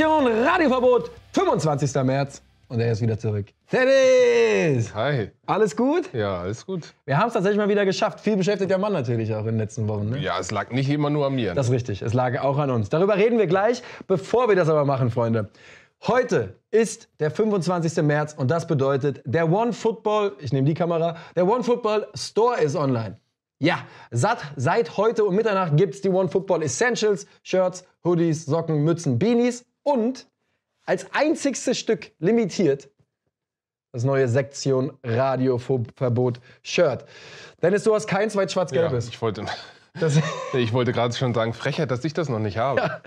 Aktion Radioverbot, 25. März. Und er ist wieder zurück. Dennis! Hi. Alles gut? Ja, alles gut. Wir haben es tatsächlich mal wieder geschafft. Viel beschäftigter Mann natürlich auch in den letzten Wochen. Ne? Ja, es lag nicht immer nur an mir. Ne? Das ist richtig. Es lag auch an uns. Darüber reden wir gleich. Bevor wir das aber machen, Freunde. Heute ist der 25. März und das bedeutet, der One Football, ich nehme die Kamera, der One Football Store ist online. Ja, satt seit heute um Mitternacht gibt es die One Football Essentials, Shirts, Hoodies, Socken, Mützen, Beanies und als einzigstes Stück limitiert das neue Sektion Radioverbot Shirt. Dennis, du hast keins, weil schwarz-gelb ja, ist. Ich wollte. Das ich wollte gerade schon sagen, Frechheit, dass ich das noch nicht habe. Ja,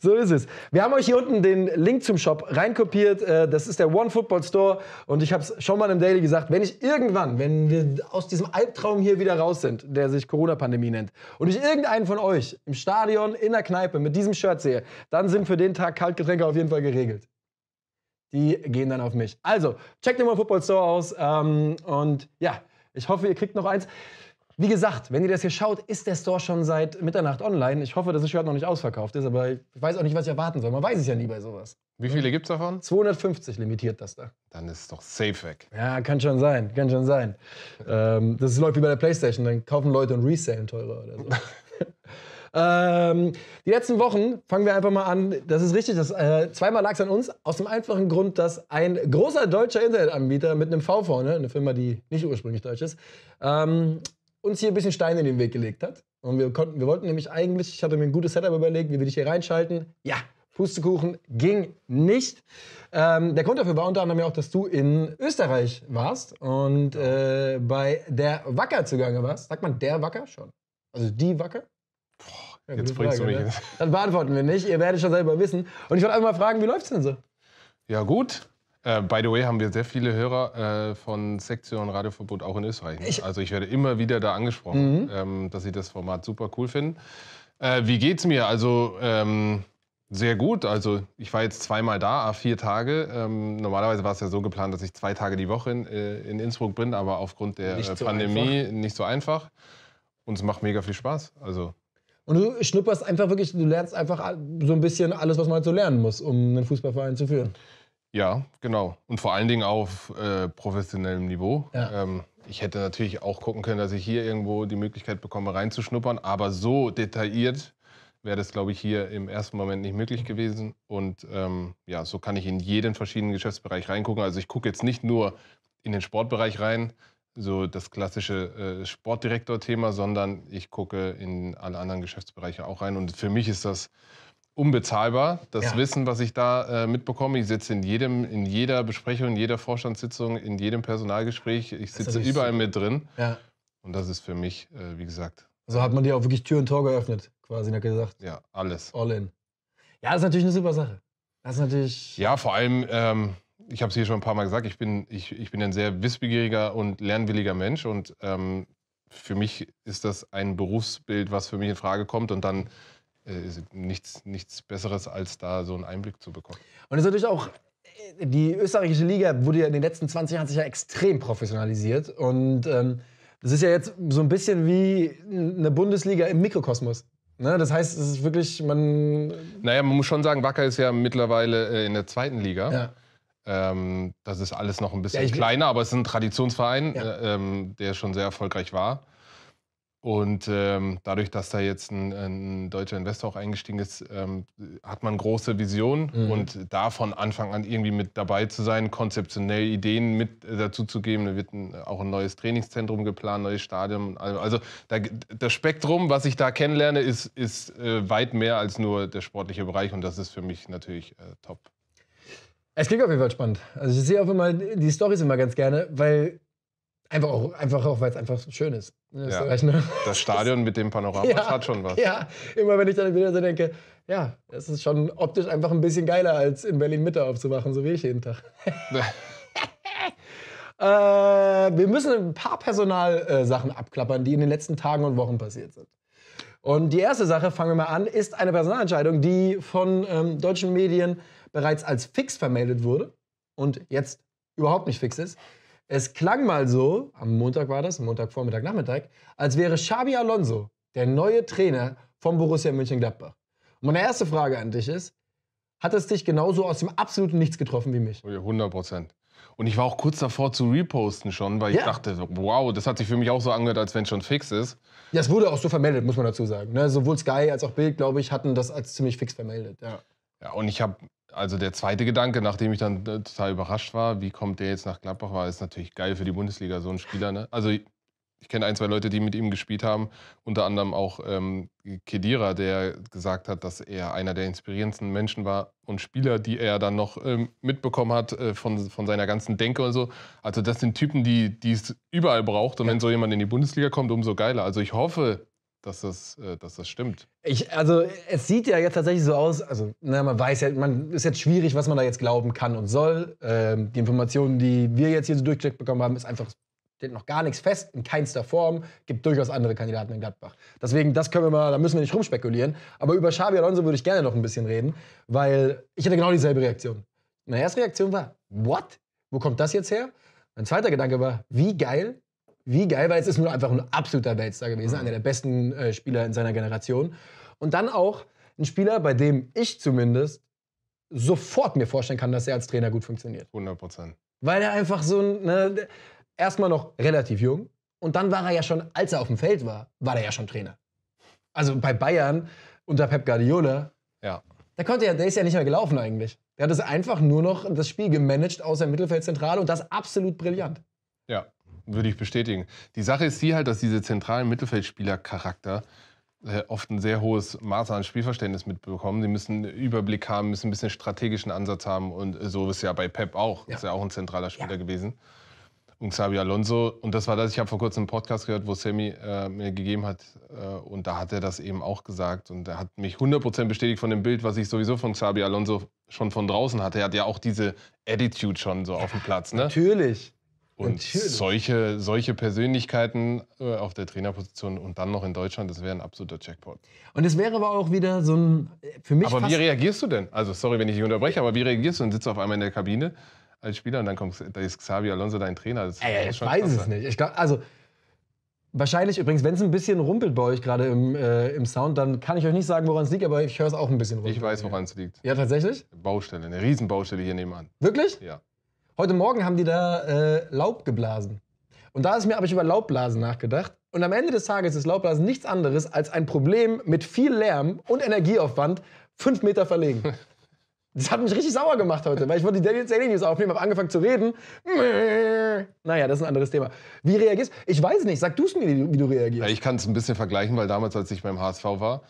so ist es. Wir haben euch hier unten den Link zum Shop reinkopiert. Äh, das ist der One Football Store. Und ich habe es schon mal im Daily gesagt, wenn ich irgendwann, wenn wir aus diesem Albtraum hier wieder raus sind, der sich Corona-Pandemie nennt, und ich irgendeinen von euch im Stadion, in der Kneipe mit diesem Shirt sehe, dann sind für den Tag Kaltgetränke auf jeden Fall geregelt. Die gehen dann auf mich. Also, checkt den One Football Store aus. Ähm, und ja, ich hoffe, ihr kriegt noch eins. Wie gesagt, wenn ihr das hier schaut, ist der Store schon seit Mitternacht online. Ich hoffe, dass das Shirt noch nicht ausverkauft ist, aber ich weiß auch nicht, was ich erwarten soll. Man weiß es ja nie bei sowas. Wie viele gibt es davon? 250 limitiert das da. Dann ist es doch safe weg. Ja, kann schon sein, kann schon sein. Ähm, das läuft wie bei der Playstation, dann kaufen Leute und resellen teurer oder so. Ähm, die letzten Wochen fangen wir einfach mal an. Das ist richtig. Das, äh, zweimal lag es an uns. Aus dem einfachen Grund, dass ein großer deutscher Internetanbieter mit einem V vorne, eine Firma, die nicht ursprünglich deutsch ist, ähm, uns hier ein bisschen Steine in den Weg gelegt hat. Und wir, konnten, wir wollten nämlich eigentlich, ich hatte mir ein gutes Setup überlegt, wie wir dich hier reinschalten. Ja, Pustekuchen ging nicht. Ähm, der Grund dafür war unter anderem ja auch, dass du in Österreich warst und äh, bei der Wacker zugange warst. Sagt man der Wacker schon? Also die Wacker? Ja, Jetzt bringst Frage, du mich ne? Das beantworten wir nicht. Ihr werdet schon selber wissen. Und ich wollte einfach mal fragen, wie läuft es denn so? Ja, gut. Äh, by the way, haben wir sehr viele Hörer äh, von Sektion Radioverbot auch in Österreich. Ne? Ich also ich werde immer wieder da angesprochen, mhm. ähm, dass sie das Format super cool finden. Äh, wie geht's mir? Also ähm, sehr gut. Also ich war jetzt zweimal da, vier Tage. Ähm, normalerweise war es ja so geplant, dass ich zwei Tage die Woche in, äh, in Innsbruck bin, aber aufgrund der nicht so Pandemie einfach. nicht so einfach. Und es macht mega viel Spaß. Also und du schnupperst einfach wirklich, du lernst einfach so ein bisschen alles, was man halt so lernen muss, um einen Fußballverein zu führen. Ja, genau. Und vor allen Dingen auf äh, professionellem Niveau. Ja. Ähm, ich hätte natürlich auch gucken können, dass ich hier irgendwo die Möglichkeit bekomme, reinzuschnuppern. Aber so detailliert wäre das, glaube ich, hier im ersten Moment nicht möglich gewesen. Und ähm, ja, so kann ich in jeden verschiedenen Geschäftsbereich reingucken. Also ich gucke jetzt nicht nur in den Sportbereich rein, so das klassische äh, Sportdirektor-Thema, sondern ich gucke in alle anderen Geschäftsbereiche auch rein. Und für mich ist das unbezahlbar. Das ja. Wissen, was ich da äh, mitbekomme, ich sitze in jedem, in jeder Besprechung, in jeder Vorstandssitzung, in jedem Personalgespräch, ich sitze überall so. mit drin. Ja. Und das ist für mich, äh, wie gesagt. Also hat man dir auch wirklich Tür und Tor geöffnet, quasi, hat gesagt. Ja, alles. All in. Ja, das ist natürlich eine super Sache. Das ist natürlich. Ja, vor allem. Ähm, ich habe es hier schon ein paar Mal gesagt, ich bin, ich, ich bin ein sehr wissbegieriger und lernwilliger Mensch und ähm, für mich ist das ein Berufsbild, was für mich in Frage kommt und dann äh, nichts, nichts Besseres, als da so einen Einblick zu bekommen. Und es ist natürlich auch, äh, die österreichische Liga wurde ja in den letzten 20 Jahren sich ja extrem professionalisiert. Und ähm, das ist ja jetzt so ein bisschen wie eine Bundesliga im Mikrokosmos. Ne? Das heißt, es ist wirklich, man. Äh naja, man muss schon sagen, Wacker ist ja mittlerweile in der zweiten Liga. Ja. Ähm, das ist alles noch ein bisschen ja, kleiner, aber es ist ein Traditionsverein, ja. ähm, der schon sehr erfolgreich war. Und ähm, dadurch, dass da jetzt ein, ein, deutscher Investor auch eingestiegen ist, ähm, hat man große Visionen mhm. und da von Anfang an irgendwie mit dabei zu sein, konzeptionell Ideen mit äh, dazu zu geben. Da wird ein, auch ein neues Trainingszentrum geplant, neues Stadion. Also, also da, das Spektrum, was ich da kennenlerne, ist, ist äh, weit mehr als nur der sportliche Bereich und das ist für mich natürlich äh, top. Es klingt auf jeden Fall spannend. Also ich sehe auch immer die Storys immer ganz gerne, weil Einfach auch, einfach auch weil es einfach schön ist. Das, ne, ja. ne? das Stadion mit dem Panorama ja, hat schon was. Ja, immer wenn ich dann wieder so denke, ja, es ist schon optisch einfach ein bisschen geiler, als in Berlin-Mitte aufzumachen, so wie ich jeden Tag. äh, wir müssen ein paar Personalsachen äh, abklappern, die in den letzten Tagen und Wochen passiert sind. Und die erste Sache, fangen wir mal an, ist eine Personalentscheidung, die von ähm, deutschen Medien bereits als fix vermeldet wurde und jetzt überhaupt nicht fix ist. Es klang mal so, am Montag war das, Montagvormittag, Nachmittag, als wäre Xabi Alonso der neue Trainer von Borussia Mönchengladbach. Und meine erste Frage an dich ist, hat es dich genauso aus dem absoluten Nichts getroffen wie mich? 100 Prozent. Und ich war auch kurz davor zu reposten schon, weil ja. ich dachte, wow, das hat sich für mich auch so angehört, als wenn es schon fix ist. Ja, es wurde auch so vermeldet, muss man dazu sagen. Ne? Sowohl Sky als auch Bild, glaube ich, hatten das als ziemlich fix vermeldet. Ja, ja und ich habe also der zweite Gedanke, nachdem ich dann äh, total überrascht war, wie kommt der jetzt nach Gladbach, war ist natürlich geil für die Bundesliga, so ein Spieler. Ne? Also ich kenne ein, zwei Leute, die mit ihm gespielt haben, unter anderem auch ähm, Kedira, der gesagt hat, dass er einer der inspirierendsten Menschen war und Spieler, die er dann noch ähm, mitbekommen hat äh, von, von seiner ganzen Denke und so. Also das sind Typen, die es überall braucht und ja. wenn so jemand in die Bundesliga kommt, umso geiler. Also ich hoffe, dass das, äh, dass das stimmt. Ich, also es sieht ja jetzt tatsächlich so aus, also na, man weiß ja, man ist jetzt schwierig, was man da jetzt glauben kann und soll. Ähm, die Informationen, die wir jetzt hier so durchgecheckt bekommen haben, ist einfach steht noch gar nichts fest, in keinster Form, gibt durchaus andere Kandidaten in Gladbach. Deswegen, das können wir mal, da müssen wir nicht rumspekulieren. Aber über Xabi Alonso würde ich gerne noch ein bisschen reden, weil ich hatte genau dieselbe Reaktion. Meine erste Reaktion war, what? Wo kommt das jetzt her? Mein zweiter Gedanke war, wie geil, wie geil, weil es ist nur einfach ein absoluter Weltstar gewesen, mhm. einer der besten äh, Spieler in seiner Generation. Und dann auch ein Spieler, bei dem ich zumindest sofort mir vorstellen kann, dass er als Trainer gut funktioniert. 100 Prozent. Weil er einfach so ein, ne, erstmal noch relativ jung und dann war er ja schon, als er auf dem Feld war, war er ja schon Trainer. Also bei Bayern unter Pep Guardiola, ja. da konnte er, der ist ja nicht mehr gelaufen eigentlich. Der hat es einfach nur noch das Spiel gemanagt aus der Mittelfeldzentrale und das absolut brillant. Ja, würde ich bestätigen. Die Sache ist die halt, dass diese zentralen Mittelfeldspielercharakter äh, oft ein sehr hohes Maß an Spielverständnis mitbekommen. Sie müssen einen Überblick haben, müssen ein bisschen strategischen Ansatz haben und so ist ja bei Pep auch, ja. ist ja auch ein zentraler Spieler ja. gewesen. Und Xabi Alonso, und das war das, ich habe vor kurzem einen Podcast gehört, wo Sammy äh, mir gegeben hat, äh, und da hat er das eben auch gesagt. Und er hat mich 100% bestätigt von dem Bild, was ich sowieso von Xabi Alonso schon von draußen hatte. Er hat ja auch diese Attitude schon so auf dem Platz. Ne? Natürlich. Und solche, solche Persönlichkeiten äh, auf der Trainerposition und dann noch in Deutschland, das wäre ein absoluter Jackpot. Und es wäre aber auch wieder so ein, für mich Aber wie reagierst du denn? Also sorry, wenn ich dich unterbreche, aber wie reagierst du und sitzt auf einmal in der Kabine als Spieler und dann kommt, da ist Xavi Alonso dein Trainer. Das Ey, ich weiß krasser. es nicht. Ich glaub, also wahrscheinlich übrigens, wenn es ein bisschen rumpelt bei euch gerade im, äh, im Sound, dann kann ich euch nicht sagen, woran es liegt, aber ich höre es auch ein bisschen rumpeln. Ich weiß, woran es liegt. Ja, tatsächlich? Baustelle, eine Riesenbaustelle hier nebenan. Wirklich? Ja. Heute Morgen haben die da äh, Laub geblasen. Und da ist mir, habe ich über Laubblasen nachgedacht. Und am Ende des Tages ist Laubblasen nichts anderes als ein Problem mit viel Lärm und Energieaufwand fünf Meter verlegen. Das hat mich richtig sauer gemacht heute, weil ich wollte die Daily News aufnehmen, habe angefangen zu reden. Naja, das ist ein anderes Thema. Wie reagierst du? Ich weiß nicht. Sag du es mir, wie du reagierst. Ja, ich kann es ein bisschen vergleichen, weil damals, als ich beim HSV war,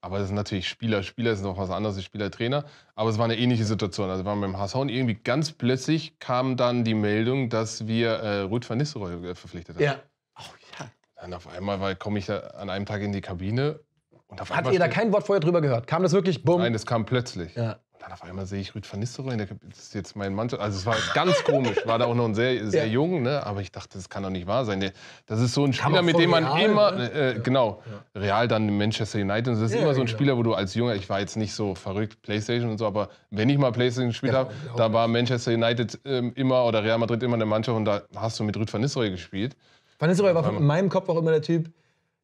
aber das sind natürlich Spieler, Spieler ist noch was anderes als Spieler-Trainer. Aber es war eine ähnliche Situation. Also waren beim HSH und irgendwie ganz plötzlich kam dann die Meldung, dass wir äh, Ruth van Nistelrooy äh, verpflichtet haben. Ja. Oh, ja. Dann auf einmal komme ich an einem Tag in die Kabine. Und auf Hat ihr da kein Wort vorher drüber gehört? Kam das wirklich bumm? Nein, das kam plötzlich. Ja dann auf einmal sehe ich Rüd van Nistelrooy, das ist jetzt mein Mannschaft. Also es war ganz komisch, war da auch noch sehr, sehr ja. jung, ne? aber ich dachte, das kann doch nicht wahr sein. Das ist so ein Spieler, mit dem man Real, immer, ne? Äh, äh, ja. genau, ja. Real dann Manchester United, das ist immer so ein genau. Spieler, wo du als Junger, ich war jetzt nicht so verrückt, Playstation und so, aber wenn ich mal Playstation gespielt habe, da war Manchester United ähm, immer oder Real Madrid immer eine Mannschaft und da hast du mit Rüd van Nistelrooy gespielt. Van Nistelrooy war in meinem Kopf auch immer der Typ,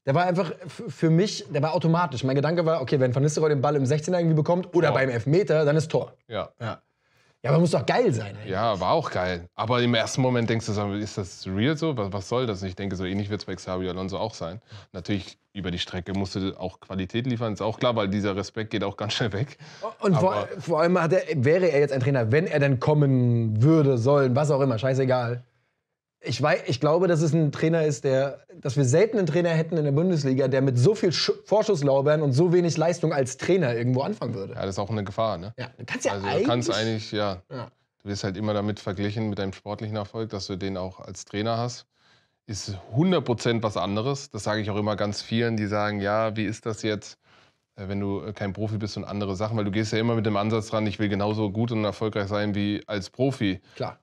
der war einfach für mich, der war automatisch. Mein Gedanke war, okay, wenn Van Nistelrooy den Ball im 16er irgendwie bekommt oder Tor. beim Elfmeter, dann ist Tor. Ja. ja. Ja, aber muss doch geil sein. Ey. Ja, war auch geil. Aber im ersten Moment denkst du, so, ist das real so? Was, was soll das? Und ich denke, so ähnlich wird es bei Xabi Alonso auch sein. Natürlich über die Strecke musst du auch Qualität liefern. Ist auch klar, weil dieser Respekt geht auch ganz schnell weg. Oh, und vor, vor, allem er, wäre er jetzt ein Trainer, wenn er denn kommen würde, sollen, was auch immer, scheißegal. Ich, weiß, ich glaube, dass es ein Trainer ist, der, dass wir selten einen Trainer hätten in der Bundesliga, der mit so viel Sch Vorschusslaubeeren und so wenig Leistung als Trainer irgendwo anfangen würde. Ja, das ist auch eine Gefahr, ne? Ja, du kannst ja also, eigentlich. Du kannst eigentlich, ja. ja. Du wirst halt immer damit verglichen mit deinem sportlichen Erfolg, dass du den auch als Trainer hast. Ist 100% was anderes. Das sage ich auch immer ganz vielen, die sagen, ja, wie ist das jetzt? Äh, wenn du äh, kein Profi bist und andere Sachen, weil du gehst ja immer mit dem Ansatz ran, ich will genauso gut und erfolgreich sein wie als Profi. Klar.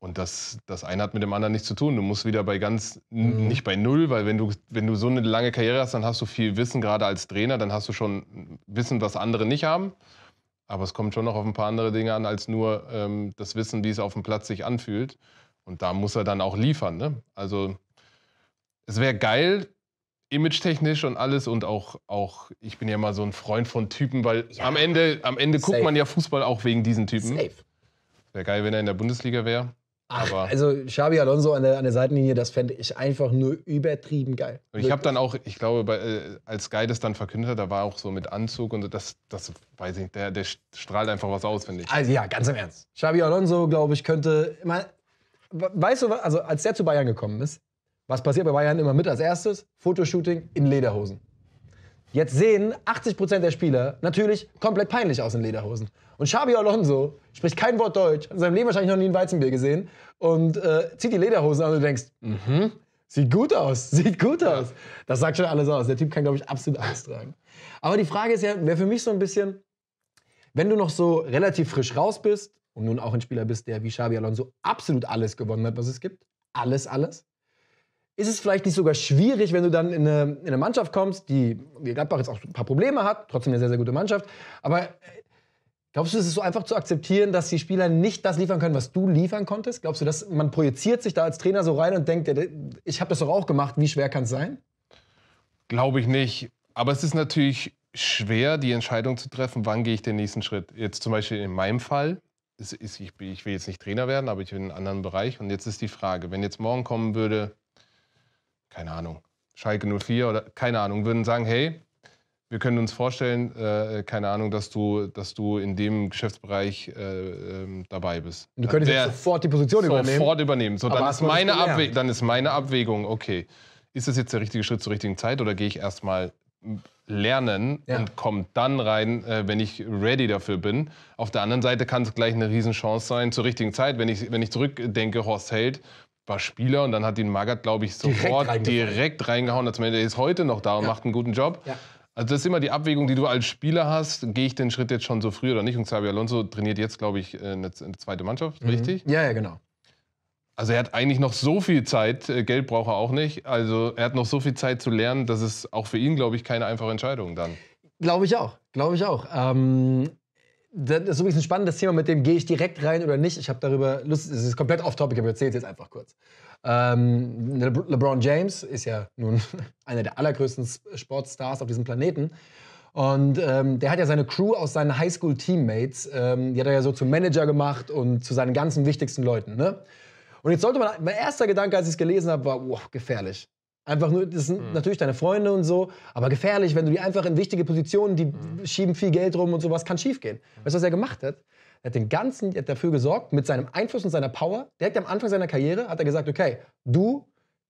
Und das, das eine hat mit dem anderen nichts zu tun. Du musst wieder bei ganz, mhm. nicht bei null, weil wenn du, wenn du so eine lange Karriere hast, dann hast du viel Wissen, gerade als Trainer, dann hast du schon Wissen, was andere nicht haben. Aber es kommt schon noch auf ein paar andere Dinge an, als nur ähm, das Wissen, wie es auf dem Platz sich anfühlt. Und da muss er dann auch liefern. Ne? Also es wäre geil, image-technisch und alles und auch, auch, ich bin ja mal so ein Freund von Typen, weil ja. am Ende, am Ende guckt man ja Fußball auch wegen diesen Typen. Safe. Wäre geil, wenn er in der Bundesliga wäre. Ach, also Xabi Alonso an der, an der Seitenlinie, das fände ich einfach nur übertrieben geil. Und ich habe dann auch, ich glaube, bei, äh, als Guy das dann verkündet hat, da war auch so mit Anzug und das, das weiß ich nicht, der, der strahlt einfach was aus, finde ich. Also ja, ganz im Ernst. Xabi Alonso, glaube ich, könnte, man, weißt du, also als der zu Bayern gekommen ist, was passiert bei Bayern immer mit als erstes? Fotoshooting in Lederhosen. Jetzt sehen 80% der Spieler natürlich komplett peinlich aus in Lederhosen. Und Xabi Alonso spricht kein Wort Deutsch, hat in seinem Leben wahrscheinlich noch nie ein Weizenbier gesehen und äh, zieht die Lederhosen an und du denkst, mhm, sieht gut aus, sieht gut aus. Das sagt schon alles aus. Der Typ kann, glaube ich, absolut alles tragen. Aber die Frage ist ja, wäre für mich so ein bisschen, wenn du noch so relativ frisch raus bist und nun auch ein Spieler bist, der wie Xabi Alonso absolut alles gewonnen hat, was es gibt, alles, alles, ist es vielleicht nicht sogar schwierig, wenn du dann in eine, in eine Mannschaft kommst, die wie Gladbach jetzt auch ein paar Probleme hat, trotzdem eine sehr, sehr gute Mannschaft. Aber äh, glaubst du, es ist so einfach zu akzeptieren, dass die Spieler nicht das liefern können, was du liefern konntest? Glaubst du, dass man projiziert sich da als Trainer so rein und denkt, ich habe das doch auch gemacht, wie schwer kann es sein? Glaube ich nicht. Aber es ist natürlich schwer, die Entscheidung zu treffen, wann gehe ich den nächsten Schritt. Jetzt zum Beispiel in meinem Fall, ich will jetzt nicht Trainer werden, aber ich will in einem anderen Bereich. Und jetzt ist die Frage, wenn jetzt morgen kommen würde, keine Ahnung, Schalke 04 oder keine Ahnung, würden sagen, hey, wir können uns vorstellen, äh, keine Ahnung, dass du, dass du in dem Geschäftsbereich äh, ähm, dabei bist. Du könntest jetzt sofort die Position sofort übernehmen. Sofort übernehmen. So, dann ist, meine dann ist meine Abwägung, okay, ist das jetzt der richtige Schritt zur richtigen Zeit oder gehe ich erstmal lernen ja. und komme dann rein, äh, wenn ich ready dafür bin. Auf der anderen Seite kann es gleich eine Riesenchance sein zur richtigen Zeit, wenn ich, wenn ich zurückdenke, Horst Held, war Spieler und dann hat ihn Magath, glaube ich, sofort direkt, direkt reingehauen, Er ist heute noch da und ja. macht einen guten Job. Ja. Also das ist immer die Abwägung, die du als Spieler hast. Gehe ich den Schritt jetzt schon so früh oder nicht? Und Xabi Alonso trainiert jetzt, glaube ich, äh, eine zweite Mannschaft, mhm. richtig? Ja, ja, genau. Also er hat eigentlich noch so viel Zeit, äh, Geld braucht er auch nicht. Also er hat noch so viel Zeit zu lernen, dass es auch für ihn, glaube ich, keine einfache Entscheidung dann. Glaube ich auch, glaube ich auch. Ähm, das ist übrigens ein spannendes Thema, mit dem gehe ich direkt rein oder nicht. Ich habe darüber Lust, es ist komplett off-topic, aber ich erzähle es jetzt einfach kurz. Ähm, LeBron James ist ja nun einer der allergrößten Sportstars auf diesem Planeten. Und ähm, der hat ja seine Crew aus seinen Highschool-Teammates, ähm, die hat er ja so zum Manager gemacht und zu seinen ganzen wichtigsten Leuten. Ne? Und jetzt sollte man, mein erster Gedanke, als ich es gelesen habe, war, wow, gefährlich. Einfach nur, das sind mhm. natürlich deine Freunde und so, aber gefährlich, wenn du die einfach in wichtige Positionen, die mhm. schieben viel Geld rum und sowas, kann schiefgehen. Hm. Weißt du, was er gemacht hat? Er hat den ganzen, er hat dafür gesorgt, mit seinem Einfluss und seiner Power, direkt am Anfang seiner Karriere, hat er gesagt, okay, du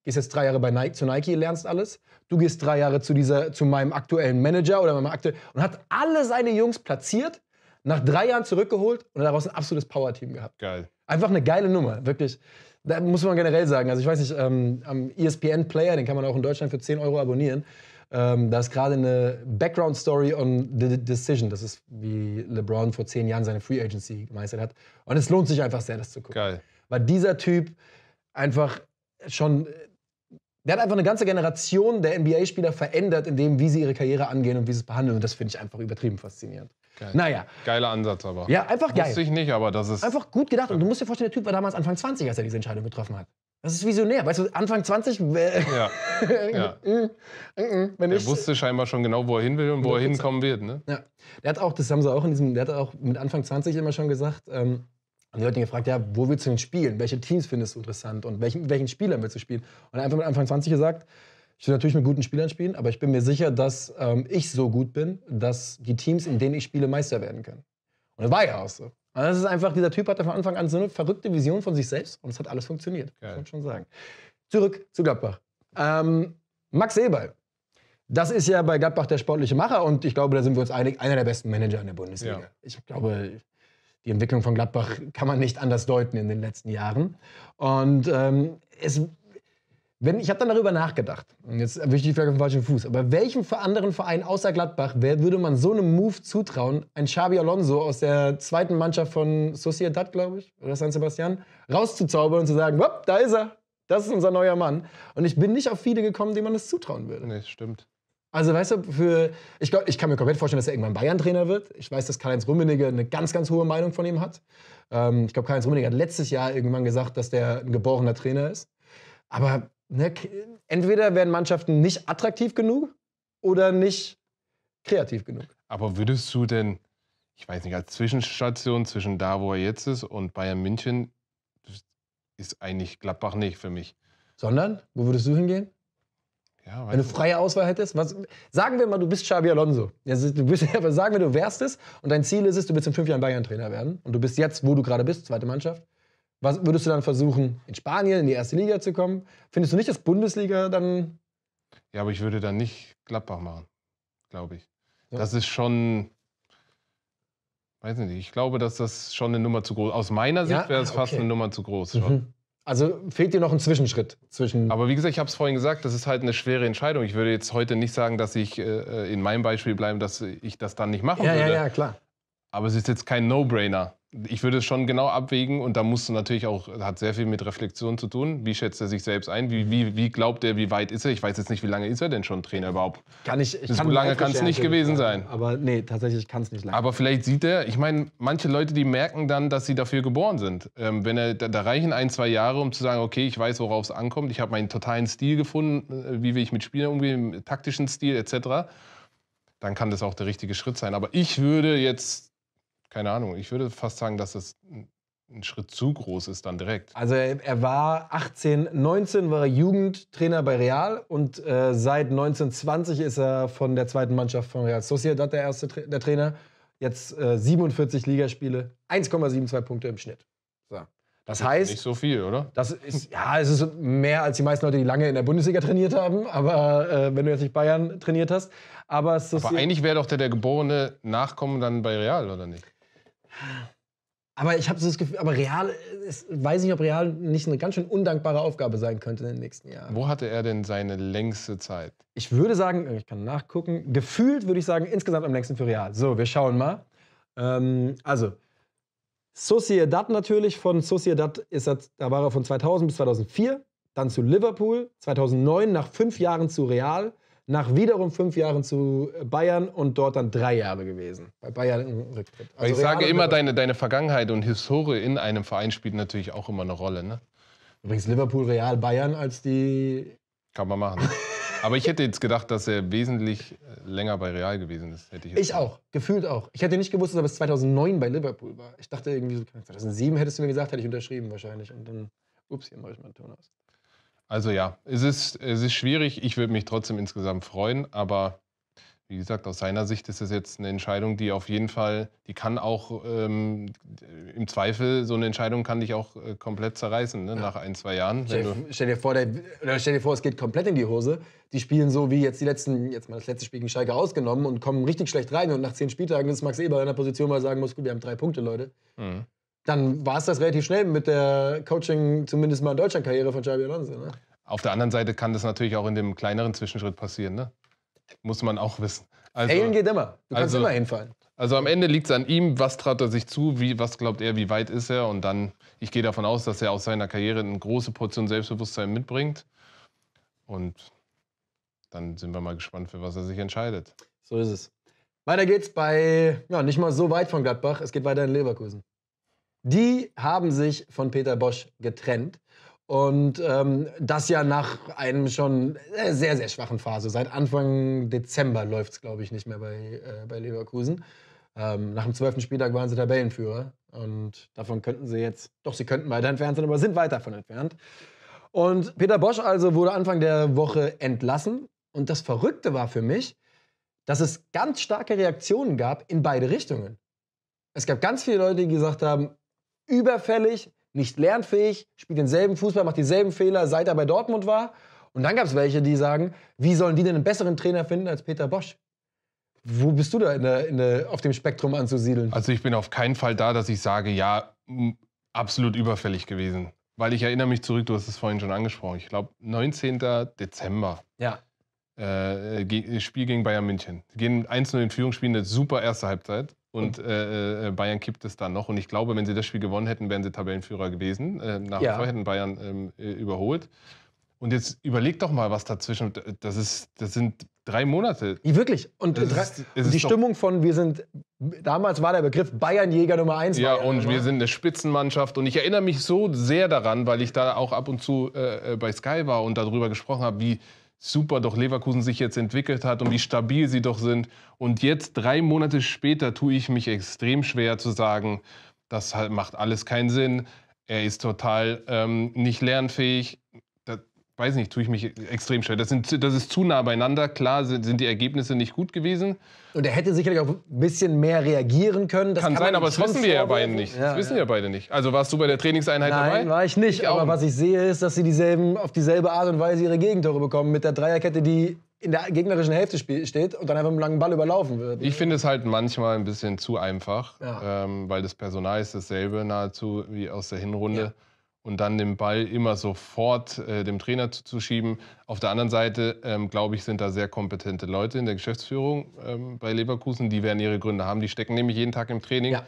gehst jetzt drei Jahre bei Nike, zu Nike, lernst alles. Du gehst drei Jahre zu, dieser, zu meinem aktuellen Manager oder meinem aktuellen... Und hat alle seine Jungs platziert, nach drei Jahren zurückgeholt und daraus ein absolutes Power-Team gehabt. Geil. Einfach eine geile Nummer, wirklich. Da muss man generell sagen, also ich weiß nicht, ähm, am ESPN-Player, den kann man auch in Deutschland für 10 Euro abonnieren. Ähm, da ist gerade eine Background Story on the Decision. Das ist, wie LeBron vor 10 Jahren seine Free Agency gemeistert hat. Und es lohnt sich einfach sehr, das zu gucken. Geil. Weil dieser Typ einfach schon. Der hat einfach eine ganze Generation der NBA-Spieler verändert, in dem, wie sie ihre Karriere angehen und wie sie es behandeln. Und das finde ich einfach übertrieben faszinierend. Naja. Geiler Ansatz aber. Ja, einfach geil. Wusste ich nicht, aber das ist. Einfach gut gedacht. Und du musst dir vorstellen, der Typ war damals Anfang 20, als er diese Entscheidung getroffen hat. Das ist visionär. Weißt du, Anfang 20. Äh, ja. Äh, ja. Äh, er wusste scheinbar schon genau, wo er hin will und wo er hinkommen wird. Ne? Ja. Der hat auch, das haben sie auch in diesem, der hat auch mit Anfang 20 immer schon gesagt, ähm, und die Leute gefragt, ja, wo willst du denn spielen? Welche Teams findest du interessant und welchen, welchen Spieler willst du spielen? Und er hat einfach mit Anfang 20 gesagt, ich will natürlich mit guten Spielern spielen, aber ich bin mir sicher, dass ähm, ich so gut bin, dass die Teams, in denen ich spiele, Meister werden können. Und das war ja auch so. Und also das ist einfach, dieser Typ hatte von Anfang an so eine verrückte Vision von sich selbst und es hat alles funktioniert. Geil. Muss man schon sagen. Zurück zu Gladbach. Ähm, Max Eberl. Das ist ja bei Gladbach der sportliche Macher und ich glaube, da sind wir uns einig, einer der besten Manager in der Bundesliga. Ja. Ich glaube, die Entwicklung von Gladbach kann man nicht anders deuten in den letzten Jahren. Und ähm, es wenn, ich habe dann darüber nachgedacht. jetzt erwische ich die Frage auf dem falschen Fuß. Aber welchem anderen Verein außer Gladbach wer würde man so einem Move zutrauen, ein Xabi Alonso aus der zweiten Mannschaft von Sociedad, glaube ich, oder San Sebastian, rauszuzaubern und zu sagen, da ist er, das ist unser neuer Mann. Und ich bin nicht auf viele gekommen, denen man das zutrauen würde. Nee, stimmt. Also, weißt du, für, ich, glaub, ich kann mir komplett vorstellen, dass er irgendwann Bayern-Trainer wird. Ich weiß, dass Karl-Heinz Rummenigge eine ganz, ganz hohe Meinung von ihm hat. Ähm, ich glaube, Karl-Heinz Rummenigge hat letztes Jahr irgendwann gesagt, dass der ein geborener Trainer ist. Aber ne, entweder werden Mannschaften nicht attraktiv genug oder nicht kreativ genug. Aber würdest du denn, ich weiß nicht, als Zwischenstation zwischen da, wo er jetzt ist, und Bayern München ist eigentlich Gladbach nicht für mich. Sondern, wo würdest du hingehen? Ja, Wenn du freie Auswahl hättest, was, sagen wir mal, du bist Xabi Alonso. du bist, aber sagen wir, du wärst es und dein Ziel ist es, du willst in fünf Jahren Bayern-Trainer werden und du bist jetzt, wo du gerade bist, zweite Mannschaft. Was würdest du dann versuchen, in Spanien in die erste Liga zu kommen? Findest du nicht, dass Bundesliga dann. Ja, aber ich würde dann nicht Gladbach machen, glaube ich. Ja. Das ist schon. Weiß nicht, ich glaube, dass das schon eine Nummer zu groß Aus meiner Sicht ja? wäre es okay. fast eine Nummer zu groß. Mhm. Also fehlt dir noch ein Zwischenschritt zwischen. Aber wie gesagt, ich habe es vorhin gesagt, das ist halt eine schwere Entscheidung. Ich würde jetzt heute nicht sagen, dass ich äh, äh in meinem Beispiel bleibe, dass ich das dann nicht machen ja, würde. Ja, ja, klar. Aber es ist jetzt kein No-Brainer ich würde es schon genau abwägen und da musst du natürlich auch, hat sehr viel mit Reflexion zu tun. Wie schätzt er sich selbst ein? Wie, wie, wie glaubt er, wie weit ist er? Ich weiß jetzt nicht, wie lange ist er denn schon Trainer überhaupt? Kann ich, ich das kann lange kann es nicht gewesen sein. Aber nee, tatsächlich kann es nicht lange. Aber vielleicht sieht er, ich meine, manche Leute, die merken dann, dass sie dafür geboren sind. Ähm, wenn er, da, da, reichen ein, zwei Jahre, um zu sagen, okay, ich weiß, worauf es ankommt. Ich habe meinen totalen Stil gefunden, äh, wie will ich mit Spielern umgehen, taktischen Stil etc. Dann kann das auch der richtige Schritt sein. Aber ich würde jetzt keine Ahnung, ich würde fast sagen, dass es ein Schritt zu groß ist dann direkt. Also er, war 18, 19 war er Jugendtrainer bei Real und äh, seit 1920 ist er von der zweiten Mannschaft von Real Sociedad der erste Tra der Trainer. Jetzt äh, 47 Ligaspiele, 1,72 Punkte im Schnitt. So. Das heißt. Nicht so viel, oder? Das ist, ja, es ist mehr als die meisten Leute, die lange in der Bundesliga trainiert haben. Aber äh, wenn du jetzt nicht Bayern trainiert hast. Aber, aber eigentlich wäre doch der, der geborene Nachkommen dann bei Real, oder nicht? Aber ich habe so das Gefühl, aber Real, ist, weiß nicht, ob Real nicht eine ganz schön undankbare Aufgabe sein könnte in den nächsten Jahren. Wo hatte er denn seine längste Zeit? Ich würde sagen, ich kann nachgucken, gefühlt würde ich sagen, insgesamt am längsten für Real. So, wir schauen mal. Ähm, also, Sociedad natürlich, von Sociedad ist er, da war er von 2000 bis 2004, dann zu Liverpool, 2009 nach fünf Jahren zu Real, nach wiederum fünf Jahren zu äh, Bayern und dort dann drei Jahre gewesen. Bei Bayern im Rücktritt. Also ich sage immer, deine, deine Vergangenheit und Historie in einem Verein spielt natürlich auch immer eine Rolle. Ne? Übrigens Liverpool, Real, Bayern als die. Kann man machen. Aber ich hätte jetzt gedacht, dass er wesentlich äh, länger bei Real gewesen ist. Hätte ich ich auch, gefühlt auch. Ich hätte nicht gewusst, dass er bis 2009 bei Liverpool war. Ich dachte irgendwie so, 2007 hättest du mir gesagt, hätte ich unterschrieben wahrscheinlich. Und dann, ups, hier mache ich meinen Ton aus. Also ja, es ist, es ist schwierig. Ich würde mich trotzdem insgesamt freuen, aber wie gesagt, aus seiner Sicht ist es jetzt eine Entscheidung, die auf jeden Fall, die kann auch ähm, im Zweifel, so eine Entscheidung kann dich auch äh, komplett zerreißen, ne? ja. nach ein, zwei Jahren. Stell, stell, dir vor, der, stell dir vor, es geht komplett in die Hose. Die spielen so wie jetzt die letzten, jetzt mal das letzte Spiel gegen Schalke ausgenommen und kommen richtig schlecht rein. Und nach zehn Spieltagen ist Max Eber in einer Position, wo er sagen muss, gut, wir haben drei Punkte, Leute. Mhm dann war es das relativ schnell mit der Coaching, zumindest mal in Deutschland, Karriere von Xabi Alonso. Ne? Auf der anderen Seite kann das natürlich auch in dem kleineren Zwischenschritt passieren. Ne? Muss man auch wissen. Also, Failen geht immer. Du kannst also, immer hinfallen. Also am Ende liegt es an ihm, was traut er sich zu, wie, was glaubt er, wie weit ist er. Und dann, ich gehe davon aus, dass er aus seiner Karriere eine große Portion Selbstbewusstsein mitbringt. Und dann sind wir mal gespannt, für was er sich entscheidet. So ist es. Weiter geht's bei, ja, nicht mal so weit von Gladbach. Es geht weiter in Leverkusen die haben sich von Peter Bosch getrennt. Und ähm, das ja nach einem schon äh, sehr, sehr schwachen Phase. Seit Anfang Dezember läuft es, glaube ich, nicht mehr bei, äh, bei Leverkusen. Ähm, nach dem zwölften Spieltag waren sie Tabellenführer. Und davon könnten sie jetzt, doch, sie könnten weiter entfernt sein, aber sind weit davon entfernt. Und Peter Bosch also wurde Anfang der Woche entlassen. Und das Verrückte war für mich, dass es ganz starke Reaktionen gab in beide Richtungen. Es gab ganz viele Leute, die gesagt haben, überfällig, nicht lernfähig, spielt denselben Fußball, macht dieselben Fehler, seit er bei Dortmund war. Und dann gab es welche, die sagen, wie sollen die denn einen besseren Trainer finden als Peter Bosch? Wo bist du da in der, in der, auf dem Spektrum anzusiedeln? Also ich bin auf keinen Fall da, dass ich sage, ja, absolut überfällig gewesen. Weil ich erinnere mich zurück, du hast es vorhin schon angesprochen, ich glaube 19. Dezember. Ja. Äh, äh, äh, Spiel gegen Bayern München. Sie gehen 1-0 in Führung, spielen eine super erste Halbzeit. Und oh. äh, äh, Bayern kippt es dann noch. Und ich glaube, wenn sie das Spiel gewonnen hätten, wären sie Tabellenführer gewesen. Äh, nach ja. vor hätten Bayern äh, überholt. Und jetzt überleg doch mal, was dazwischen. Das, ist, das sind drei Monate. Wirklich. Und drei, ist, ist die Stimmung von, wir sind, damals war der Begriff Bayernjäger Nummer eins. Ja, Bayern, und oder? wir sind eine Spitzenmannschaft. Und ich erinnere mich so sehr daran, weil ich da auch ab und zu äh, äh bei Sky war und darüber gesprochen habe, wie, super doch Leverkusen sich jetzt entwickelt hat und wie stabil sie doch sind. Und jetzt, drei Monate später, tue ich mich extrem schwer zu sagen, das halt macht alles keinen Sinn. Er ist total ähm, nicht lernfähig weiß nicht, tue ich mich extrem schwer. Das, sind, das ist zu nah beieinander. Klar sind, sind die Ergebnisse nicht gut gewesen. Und er hätte sicherlich auch ein bisschen mehr reagieren können. Das kann, kann sein, aber das wissen wir ja beide nicht. Ja, das wissen ja. ja. beide nicht. Also warst du bei der Trainingseinheit Nein, dabei? Nein, war ich nicht. Ich aber was ich sehe, ist, dass sie dieselben, auf dieselbe Art und Weise ihre Gegentore bekommen. Mit der Dreierkette, die in der gegnerischen Hälfte steht und dann einfach mit einem langen Ball überlaufen wird. Ich finde es halt manchmal ein bisschen zu einfach, ja. ähm, weil das Personal ist dasselbe nahezu wie aus der Hinrunde und dann den Ball immer sofort äh, dem Trainer zuzuschieben. Auf der anderen Seite, ähm, glaube ich, sind da sehr kompetente Leute in der Geschäftsführung ähm, bei Leverkusen. Die werden ihre Gründe haben. Die stecken nämlich jeden Tag im Training. Ja.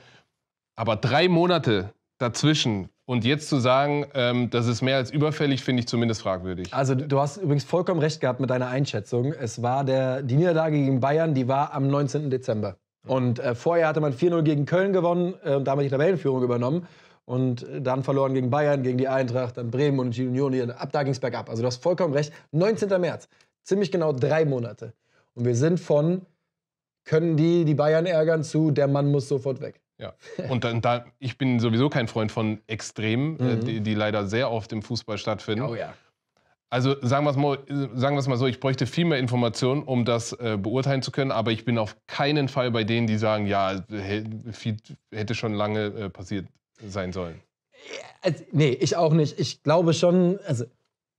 Aber drei Monate dazwischen und jetzt zu sagen, ähm, das ist mehr als überfällig, finde ich zumindest fragwürdig. Also du hast übrigens vollkommen recht gehabt mit deiner Einschätzung. Es war der, die Niederlage gegen Bayern, die war am 19. Dezember. Und äh, vorher hatte man 4-0 gegen Köln gewonnen, äh, damit die Tabellenführung übernommen. Und äh, dann verloren gegen Bayern, gegen die Eintracht, dann Bremen und die Union. Ab da ging es bergab. Also du hast vollkommen recht. 19. März, ziemlich genau drei Monate. Und wir sind von, können die die Bayern ärgern, zu, der Mann muss sofort weg. Ja, und dann, da, ich bin sowieso kein Freund von Extremen, äh, mhm. die, die, leider sehr oft im Fußball stattfinden. Oh ja. Also sagen wir es mal, sagen wir mal so, ich bräuchte viel mehr Informationen, um das äh, beurteilen zu können, aber ich bin auf keinen Fall bei denen, die sagen, ja, hätte schon lange äh, passiert sein sollen. Also, nee, ich auch nicht. Ich glaube schon, also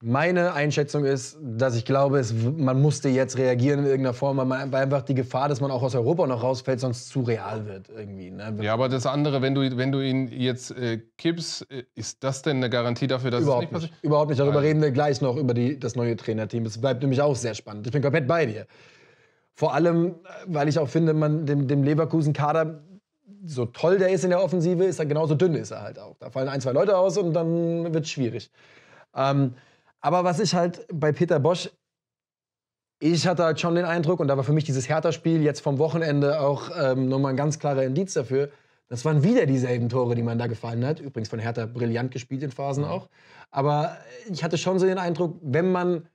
meine Einschätzung ist, dass ich glaube, es, man musste jetzt reagieren in irgendeiner Form, weil, man, weil, einfach die Gefahr, dass man auch aus Europa noch rausfällt, sonst zu real wird irgendwie. Ne? Ja, aber das andere, wenn du, wenn du ihn jetzt äh, kippst, äh, ist das denn eine Garantie dafür, dass Überhaupt es nicht passiert? Nicht. Überhaupt nicht. Darüber Nein. reden wir gleich noch über die, das neue Trainerteam. Es bleibt nämlich auch sehr spannend. Ich bin komplett bei dir. Vor allem, äh, weil ich auch finde, man dem, dem Leverkusen-Kader so toll der ist in der Offensive, ist er genauso dünn ist er halt auch. Da fallen ein, zwei Leute aus und dann wird es schwierig. Ähm, aber was ich halt bei Peter Bosch, ich hatte halt schon den Eindruck, und da war für mich dieses Hertha-Spiel jetzt vom Wochenende auch ähm, nochmal ein ganz klarer Indiz dafür, das waren wieder dieselben Tore, die man da gefallen hat. Übrigens von Hertha brillant gespielt in Phasen mhm. auch. Aber ich hatte schon so den Eindruck, wenn man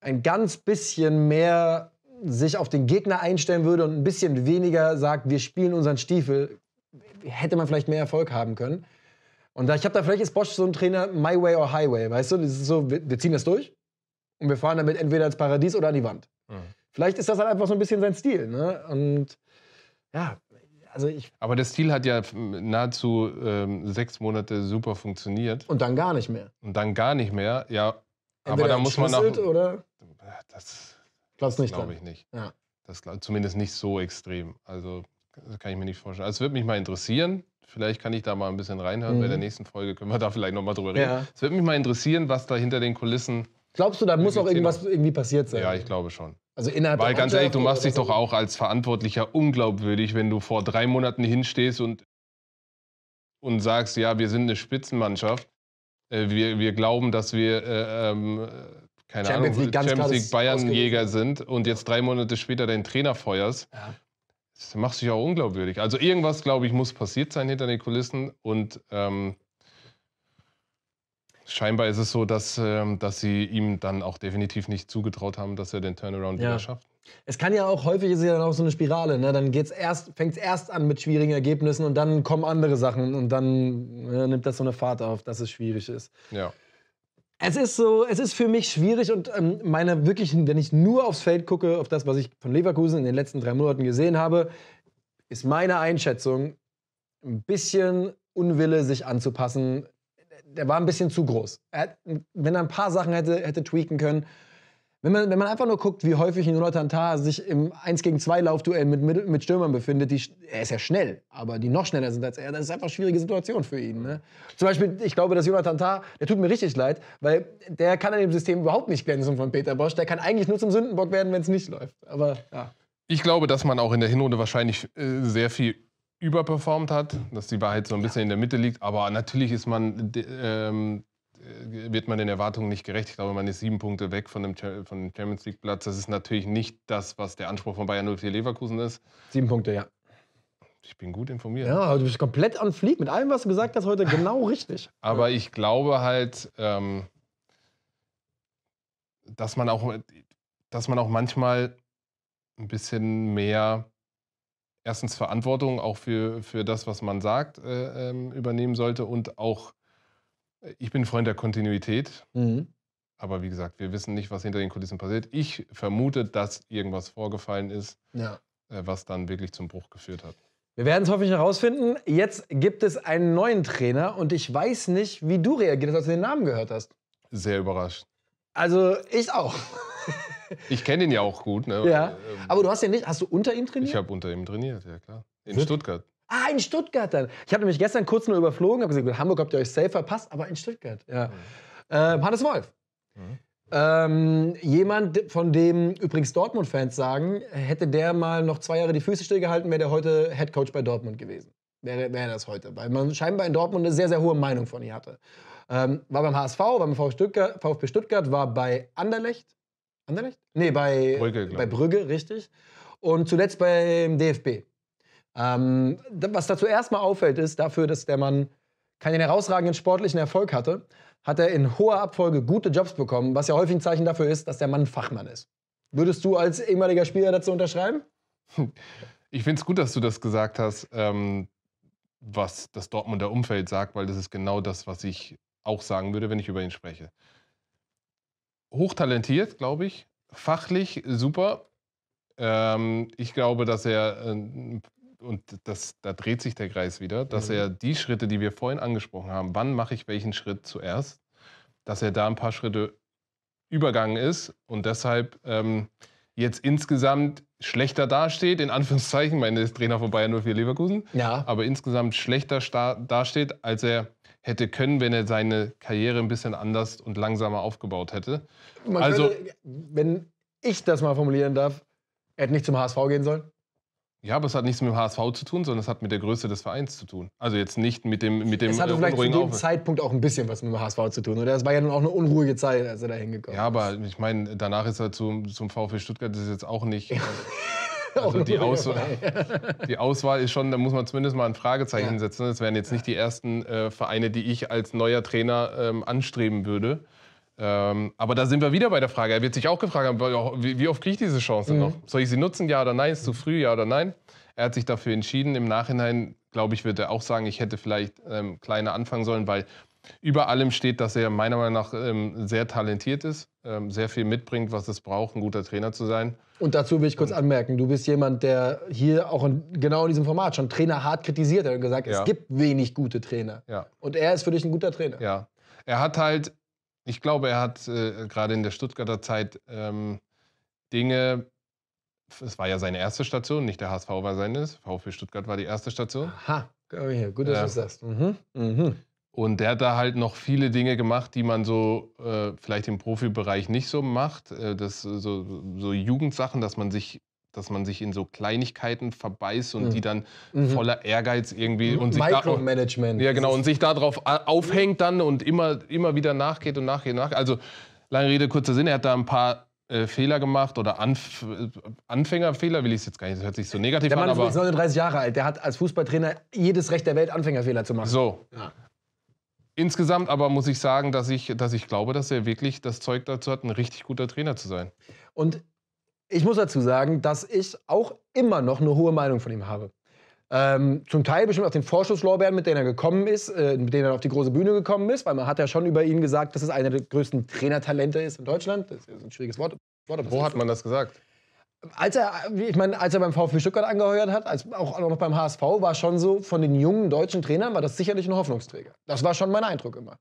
ein ganz bisschen mehr sich auf den Gegner einstellen würde und ein bisschen weniger sagt, wir spielen unseren Stiefel, hätte man vielleicht mehr Erfolg haben können. Und ich habe da vielleicht ist Bosch so ein Trainer My Way or Highway, weißt du? Das ist so, wir ziehen das durch und wir fahren damit entweder ins Paradies oder an die Wand. Mhm. Vielleicht ist das halt einfach so ein bisschen sein Stil. Ne? Und ja, also ich. Aber der Stil hat ja nahezu ähm, sechs Monate super funktioniert. Und dann gar nicht mehr. Und dann gar nicht mehr, ja. Entweder aber da muss man auch. Oder? Das Glaubst nicht? Glaube ich nicht. Ja. Das glaub, zumindest nicht so extrem. Also das kann ich mir nicht vorstellen. Also es würde mich mal interessieren. Vielleicht kann ich da mal ein bisschen reinhören. Mhm. Bei der mhm. nächsten Folge können wir da vielleicht nochmal drüber reden. Es ja. würde mich mal interessieren, was da hinter den Kulissen. Glaubst du, da muss auch irgendwas irgendwie passiert sein? Ja, ich glaube schon. Also innerhalb Weil ganz ehrlich, du machst dich doch auch als Verantwortlicher unglaubwürdig, wenn du vor drei Monaten hinstehst und, und sagst, ja, wir sind eine Spitzenmannschaft. Äh, wir, wir glauben, dass wir äh, ähm, keine Champions Ahnung, League, Champions League Bayern-Jäger sind und jetzt drei Monate später deinen Trainer feuerst, ja. das macht sich auch unglaubwürdig. Also irgendwas, glaube ich, muss passiert sein hinter den Kulissen und ähm, scheinbar ist es so, dass, ähm, dass sie ihm dann auch definitiv nicht zugetraut haben, dass er den Turnaround ja. wieder schafft. Es kann ja auch, häufig ist es ja dann auch so eine Spirale, ne? dann erst, fängt es erst an mit schwierigen Ergebnissen und dann kommen andere Sachen und dann äh, nimmt das so eine Fahrt auf, dass es schwierig ist. Ja. Es ist so, es ist für mich schwierig und ähm, meine wirklichen, wenn ich nur aufs Feld gucke, auf das, was ich von Leverkusen in den letzten drei Monaten gesehen habe, ist meine Einschätzung ein bisschen Unwille, sich anzupassen. Der war ein bisschen zu groß. Er, wenn er ein paar Sachen hätte, hätte tweaken können, wenn man, wenn man einfach nur guckt, wie häufig ein Jonathan Tah sich im 1 gegen 2 Laufduell mit, mit Stürmern befindet, die, er ist ja schnell, aber die noch schneller sind als er, das ist einfach eine schwierige Situation für ihn. Ne? Zum Beispiel, ich glaube, dass Jonathan Tah, der tut mir richtig leid, weil der kann an dem System überhaupt nicht glänzen von Peter Bosch. Der kann eigentlich nur zum Sündenbock werden, wenn es nicht läuft. Aber ja. Ich glaube, dass man auch in der Hinrunde wahrscheinlich äh, sehr viel überperformt hat, dass die Wahrheit so ein bisschen ja. in der Mitte liegt. Aber natürlich ist man ähm, äh, wird man den Erwartungen nicht gerecht. Ich glaube, man ist sieben Punkte weg von dem, von dem Champions League Platz. Das ist natürlich nicht das, was der Anspruch von Bayern 04 Leverkusen ist. Sieben Punkte, ja. Ich bin gut informiert. Ja, du bist komplett on fleek mit allem, was du gesagt hast heute, genau richtig. Aber ich glaube halt, ähm, dass, man auch, dass man auch manchmal ein bisschen mehr erstens Verantwortung auch für, für das, was man sagt, äh, ähm, übernehmen sollte und auch ich bin Freund der Kontinuität. Mhm. Aber wie gesagt, wir wissen nicht, was hinter den Kulissen passiert. Ich vermute, dass irgendwas vorgefallen ist, ja. Äh, was dann wirklich zum Bruch geführt hat. Wir werden es hoffentlich herausfinden. Jetzt gibt es einen neuen Trainer und ich weiß nicht, wie du reagierst, als du den Namen gehört hast. Sehr überrascht. Also ich auch. ich kenne ihn ja auch gut. Ne? Ja. Ähm, aber du hast ja nicht, hast du unter ihm trainiert? Ich habe unter ihm trainiert, ja klar. In Stuttgart. Ah, in Stuttgart dann. Ich habe nämlich gestern kurz nur überflogen, habe gesagt, in Hamburg habt ihr euch safe verpasst, aber in Stuttgart. Ja. Mhm. Äh, Hannes Wolf. Mhm. Ähm, jemand, von dem übrigens Dortmund-Fans sagen, hätte der mal noch zwei Jahre die Füße stillgehalten, wäre der heute Headcoach bei Dortmund gewesen. Wäre, wäre das heute. Weil man scheinbar in Dortmund eine sehr, sehr hohe Meinung von ihm hatte. Ähm, war beim HSV, war beim VfB Stuttgart, war bei Anderlecht. Anderlecht? Nee, bei Brügge, bei Brügge richtig. Und zuletzt beim DFB. Ähm, was dazu erstmal auffällt, ist dafür, dass der Mann keinen herausragenden sportlichen Erfolg hatte, hat er in hoher Abfolge gute Jobs bekommen, was ja häufig ein Zeichen dafür ist, dass der Mann Fachmann ist. Würdest du als ehemaliger Spieler dazu unterschreiben? Ich finde es gut, dass du das gesagt hast, ähm, was das Dortmunder Umfeld sagt, weil das ist genau das, was ich auch sagen würde, wenn ich über ihn spreche. Hochtalentiert, glaube ich. Fachlich super. Ähm, ich glaube, dass er ein äh, und das, da dreht sich der Kreis wieder, dass mhm. er die Schritte, die wir vorhin angesprochen haben, wann mache ich welchen Schritt zuerst, dass er da ein paar Schritte übergangen ist und deshalb ähm, jetzt insgesamt schlechter dasteht, in Anführungszeichen, meine ist Trainer von Bayern 04 Leverkusen, ja. aber insgesamt schlechter dasteht, als er hätte können, wenn er seine Karriere ein bisschen anders und langsamer aufgebaut hätte. Man also, könnte, wenn ich das mal formulieren darf, er hätte nicht zum HSV gehen sollen. Ja, aber es hat nichts mit dem HSV zu tun, sondern es hat mit der Größe des Vereins zu tun. Also jetzt nicht mit dem mit dem Es hatte äh, vielleicht zu dem Zeitpunkt auch ein bisschen was mit dem HSV zu tun, oder? Es war ja nun auch eine unruhige Zeit, als er da hingekommen ist. Ja, aber ich meine, danach ist er zum, zum VfB Stuttgart, das ist jetzt auch nicht... Äh, also die, Auswahl, die Auswahl ist schon, da muss man zumindest mal ein Fragezeichen ja. setzen. Das wären jetzt nicht die ersten äh, Vereine, die ich als neuer Trainer ähm, anstreben würde. Ähm, aber da sind wir wieder bei der Frage. Er wird sich auch gefragt haben, wie oft kriege ich diese Chance mhm. noch? Soll ich sie nutzen, ja oder nein? Ist zu früh, ja oder nein? Er hat sich dafür entschieden. Im Nachhinein, glaube ich, wird er auch sagen, ich hätte vielleicht ähm, kleiner anfangen sollen, weil über allem steht, dass er meiner Meinung nach ähm, sehr talentiert ist, ähm, sehr viel mitbringt, was es braucht, ein guter Trainer zu sein. Und dazu will ich kurz mhm. anmerken, du bist jemand, der hier auch in, genau in diesem Format schon Trainer hart kritisiert hat und gesagt, ja. es gibt wenig gute Trainer. Ja. Und er ist für dich ein guter Trainer. Ja. Er hat halt ich glaube, er hat äh, gerade in der Stuttgarter Zeit ähm, Dinge, es war ja seine erste Station, nicht der HSV war seine, VfB Stuttgart war die erste Station. Aha, oh gut, dass äh, du das sagst. Mhm. Mhm. Und der hat da halt noch viele Dinge gemacht, die man so äh, vielleicht im Profibereich nicht so macht. Äh, das, äh, so, so Jugendsachen, dass man sich dass man sich in so Kleinigkeiten verbeißt und mhm. die dann mhm. voller Ehrgeiz irgendwie mhm. und sich Micromanagement. Da, ja, genau, und sich darauf äh, aufhängt dann und immer, immer wieder nachgeht und nachgeht und nachgeht. Also lange Rede, kurzer Sinn, er hat da ein paar äh, Fehler gemacht oder Anf äh, Anfängerfehler, will ich es jetzt gar nicht, das hört sich so negativ der an. Der Mann ist 39 Jahre alt, der hat als Fußballtrainer jedes Recht der Welt, Anfängerfehler zu machen. So. Ja. Insgesamt aber muss ich sagen, dass ich, dass ich glaube, dass er wirklich das Zeug dazu hat, ein richtig guter Trainer zu sein. Und ich muss dazu sagen, dass ich auch immer noch eine hohe Meinung von ihm habe. Ähm, zum Teil bestimmt auf den Vorschusslorbeeren, mit denen er gekommen ist, äh, mit denen er auf die große Bühne gekommen ist, weil man hat ja schon über ihn gesagt, dass es einer der größten Trainertalente ist in Deutschland. Das ist ein schwieriges Wort. Wort Wo hat man das gesagt? Als er, ich meine, als er beim VfB Stuttgart angeheuert hat, als auch noch beim HSV, war schon so, von den jungen deutschen Trainern war das sicherlich ein Hoffnungsträger. Das war schon mein Eindruck immer.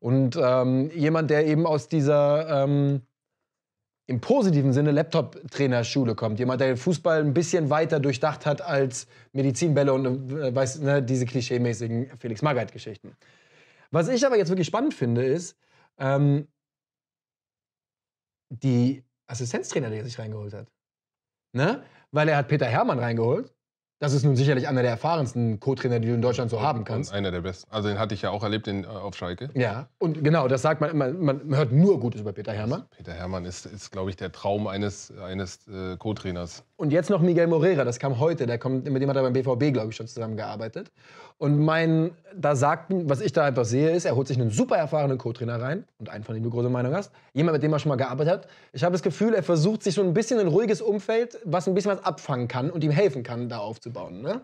Und ähm, jemand, der eben aus dieser ähm, im positiven Sinne Laptop-Trainerschule kommt. Jemand, der den Fußball ein bisschen weiter durchdacht hat als Medizinbälle und äh, weiß, ne, diese klischeemäßigen Felix Magath-Geschichten. Was ich aber jetzt wirklich spannend finde, ist, ähm, die Assistenztrainer, die er sich reingeholt hat. Ne? Weil er hat Peter Hermann reingeholt das ist nun sicherlich einer der erfahrensten Co-Trainer, die du in Deutschland so haben kannst. einer der besten. Also den hatte ich ja auch erlebt in, äh, auf Schalke. Ja, und genau, das sagt man immer, man hört nur Gutes über Peter Hermann. Peter Herrmann ist, ist glaube ich, der Traum eines, eines äh, Co-Trainers. Und jetzt noch Miguel Morera, das kam heute, der kommt, mit dem hat er beim BVB, glaube ich, schon zusammengearbeitet. Und mein, da sagten, was ich da einfach sehe, ist, er holt sich einen super erfahrenen Co-Trainer rein und einen, von dem du große Meinung hast, jemand, mit dem er schon mal gearbeitet hat. Ich habe das Gefühl, er versucht sich so ein bisschen ein ruhiges Umfeld, was ein bisschen was abfangen kann und ihm helfen kann, da aufzubauen. Ne?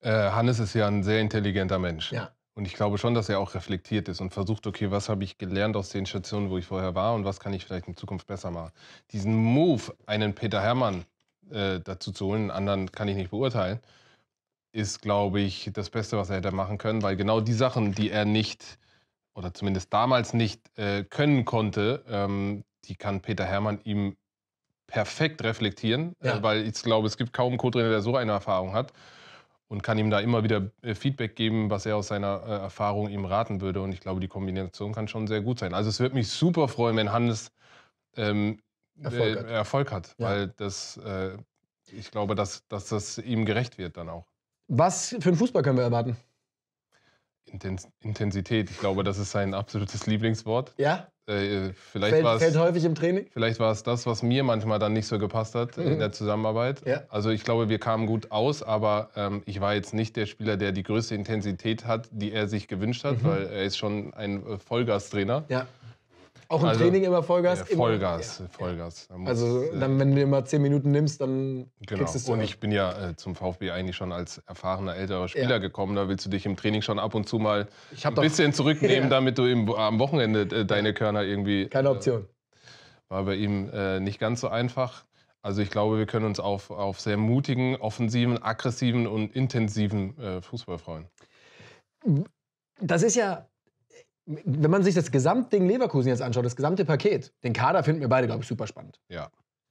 Äh, Hannes ist ja ein sehr intelligenter Mensch. Ja. Und ich glaube schon, dass er auch reflektiert ist und versucht, okay, was habe ich gelernt aus den Stationen, wo ich vorher war und was kann ich vielleicht in Zukunft besser machen. Diesen Move, einen Peter Herrmann äh, dazu zu holen, einen anderen kann ich nicht beurteilen, ist, glaube ich, das Beste, was er hätte machen können, weil genau die Sachen, die er nicht oder zumindest damals nicht äh, können konnte, ähm, die kann Peter Hermann ihm perfekt reflektieren, äh, ja. äh, weil ich glaube, es gibt kaum einen Co-Trainer, der so eine Erfahrung hat und kann ihm da immer wieder äh, Feedback geben, was er aus seiner äh, Erfahrung ihm raten würde. Und ich glaube, die Kombination kann schon sehr gut sein. Also es würde mich super freuen, wenn Hannes ähm, Erfolg, hat. Erfolg hat ja. Weil das, äh, ich glaube, dass, dass das ihm gerecht wird dann auch. Was für einen Fußball können wir erwarten? Intens Intensität. Ich glaube, das ist sein absolutes Lieblingswort. Ja? Äh, vielleicht fällt, war's, fällt häufig im Training? Vielleicht war es das, was mir manchmal dann nicht so gepasst hat mhm. in der Zusammenarbeit. Ja. Also ich glaube, wir kamen gut aus, aber ähm, ich war jetzt nicht der Spieler, der die größte Intensität hat, die er sich gewünscht hat, mhm. weil er ist schon ein äh, Vollgas-Trainer. Ja. Auch im also, Training immer Vollgas? Ja, Vollgas, immer, ja, Vollgas. Ja. also äh, dann, wenn du immer zehn Minuten nimmst, dann genau. kriegst du es. Und ich bin ja äh, zum VfB eigentlich schon als erfahrener älterer Spieler gekommen. Da willst du dich im Training schon ab und zu mal ein doch, bisschen zurücknehmen, damit du im, am Wochenende äh, deine Körner irgendwie. Keine äh, Option. Äh, war bei ihm äh, nicht ganz so einfach. Also ich glaube, wir können uns auf, auf sehr mutigen, offensiven, aggressiven und intensiven Fußball freuen. Das ist ja wenn man sich das Gesamtding Leverkusen jetzt anschaut, das gesamte Paket, den Kader finden wir beide, glaube ich, super spannend. Ja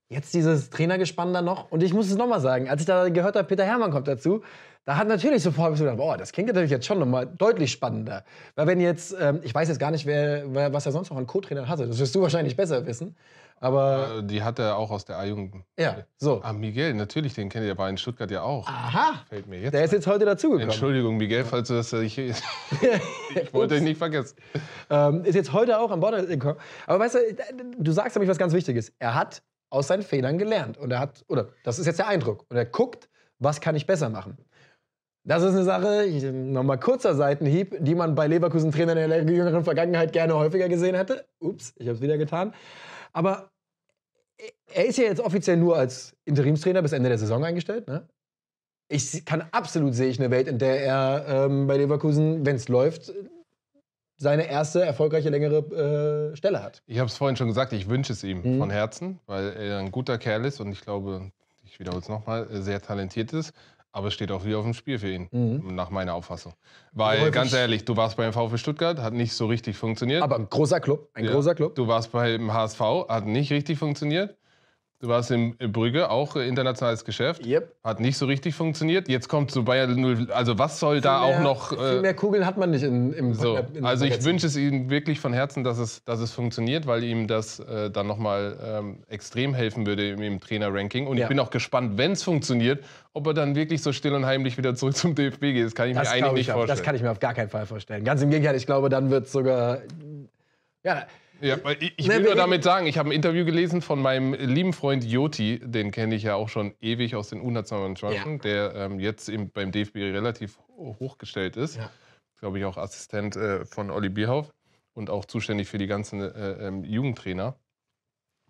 jetzt dieses Trainergespann da noch. Und ich muss es nochmal sagen, als ich da gehört habe, Peter Hermann kommt dazu, da hat natürlich sofort gedacht, boah, das klingt natürlich jetzt schon nochmal deutlich spannender. Weil wenn jetzt, ähm, ich weiß jetzt gar nicht, wer, wer, was er sonst noch an Co-Trainern hatte, das wirst du wahrscheinlich besser wissen. Aber äh, die hat er auch aus der A-Jugend. Ja, so. Ah, Miguel, natürlich, den kennt ihr, der war in Stuttgart ja auch. Aha. Fällt mir jetzt. Der ist jetzt heute dazugekommen. Entschuldigung, Miguel, falls du das. Ich, ich wollte dich nicht vergessen. Ähm, ist jetzt heute auch an Bord gekommen. Aber weißt du, du sagst nämlich was ganz Wichtiges. Er hat aus seinen Fehlern gelernt. Und er hat, oder das ist jetzt der Eindruck. Und er guckt, was kann ich besser machen. Das ist eine Sache, nochmal kurzer Seitenhieb, die man bei Leverkusen-Trainern in der jüngeren Vergangenheit gerne häufiger gesehen hätte. Ups, ich habe es wieder getan. Aber er ist ja jetzt offiziell nur als Interimstrainer bis Ende der Saison eingestellt. Ne? Ich kann absolut sehe ich eine Welt, in der er ähm, bei Leverkusen, wenn es läuft, seine erste erfolgreiche längere äh, Stelle hat. Ich habe es vorhin schon gesagt, ich wünsche es ihm mhm. von Herzen, weil er ein guter Kerl ist und ich glaube, ich wiederhole es nochmal, äh, sehr talentiert ist. Aber es steht auch wieder auf dem Spiel für ihn, mhm. nach meiner Auffassung. Weil, Häufig ganz ehrlich, du warst beim VfB Stuttgart, hat nicht so richtig funktioniert. Aber ein großer Club, ein ja. großer Club. Du warst beim HSV, hat nicht richtig funktioniert. Du warst in Brügge, auch äh, internationales Geschäft. Yep. Hat nicht so richtig funktioniert. Jetzt kommt zu Bayern 0. Also, was soll viel da mehr, auch noch. viel äh, mehr Kugeln hat man nicht in, im so. In also, ich wünsche es Ihnen wirklich von Herzen, dass es, dass es funktioniert, weil ihm das äh, dann nochmal ähm, extrem helfen würde im, im Trainer-Ranking. Und ja. ich bin auch gespannt, wenn es funktioniert, ob er dann wirklich so still und heimlich wieder zurück zum DFB geht. Das kann ich das mir eigentlich ich nicht auf, vorstellen. Das kann ich mir auf gar keinen Fall vorstellen. Ganz im Gegenteil, ich glaube, dann wird es sogar. Ja, ja, ich, ne, will nur damit sagen, ich habe ein Interview gelesen von meinem lieben Freund Joti, den kenne ich ja auch schon ewig aus den U-Nationalmannschaften, ja. der ähm, jetzt im, beim DFB relativ hochgestellt ist. Ja. Glaube ich auch Assistent äh, von Olli Bierhoff und auch zuständig für die ganzen äh, ähm, Jugendtrainer.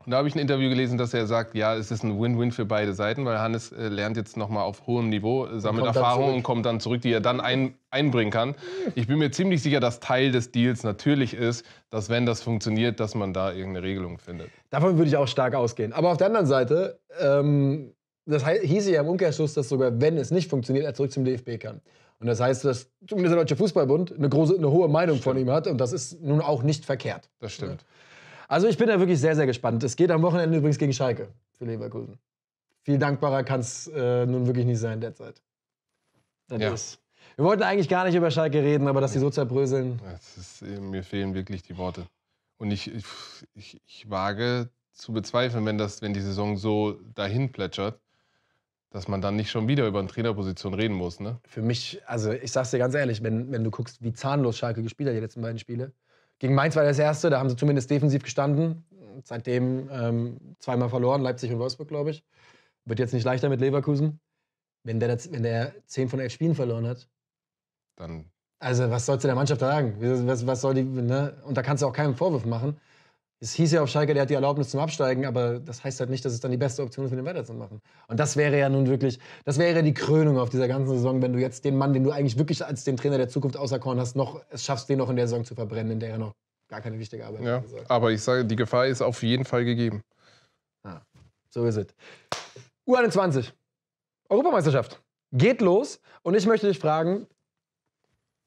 Und da habe ich ein Interview gelesen, dass er sagt, ja, es ist ein Win-Win für beide Seiten, weil Hannes äh, lernt jetzt nochmal auf hohem Niveau, sammelt Erfahrungen und kommt dann zurück, die er dann ein, einbringen kann. Ich bin mir ziemlich sicher, dass Teil des Deals natürlich ist, dass wenn das funktioniert, dass man da irgendeine Regelung findet. Davon würde ich auch stark ausgehen. Aber auf der anderen Seite, ähm, das hieße ja im Umkehrschluss, dass sogar wenn es nicht funktioniert, er zurück zum DFB kann. Und das heißt, dass zumindest der Deutsche Fußballbund eine, große, eine hohe Meinung stimmt. von ihm hat und das ist nun auch nicht verkehrt. Das stimmt. Also ich bin da wirklich sehr, sehr gespannt. Es geht am Wochenende übrigens gegen Schalke für Leverkusen. Viel dankbarer kann es äh, nun wirklich nicht sein derzeit. Das ja. ist. Wir wollten eigentlich gar nicht über Schalke reden, aber dass sie so zerbröseln. Ist, äh, mir fehlen wirklich die Worte. Und ich, ich, ich wage zu bezweifeln, wenn, das, wenn die Saison so dahin plätschert, dass man dann nicht schon wieder über eine Trainerposition reden muss. Ne? Für mich, also ich sag's dir ganz ehrlich, wenn, wenn du guckst, wie zahnlos Schalke gespielt hat die letzten beiden Spiele, gegen Mainz war das erste, da haben sie zumindest defensiv gestanden. Seitdem ähm, zweimal verloren, Leipzig und Wolfsburg, glaube ich. Wird jetzt nicht leichter mit Leverkusen. Wenn der, wenn der 10 von 11 Spielen verloren hat, dann. Also, was sollst du der Mannschaft sagen? Was, was soll die, ne? Und da kannst du auch keinen Vorwurf machen. Es hieß ja auf Schalke, der hat die Erlaubnis zum Absteigen, aber das heißt halt nicht, dass es dann die beste Option ist, mit dem weiterzumachen. Und das wäre ja nun wirklich, das wäre die Krönung auf dieser ganzen Saison, wenn du jetzt den Mann, den du eigentlich wirklich als den Trainer der Zukunft auserkoren hast, noch es schaffst, den noch in der Saison zu verbrennen, in der er noch gar keine wichtige Arbeit ja, hat. Aber ich sage, die Gefahr ist auf jeden Fall gegeben. Ah, so ist es. U21, Europameisterschaft geht los. Und ich möchte dich fragen,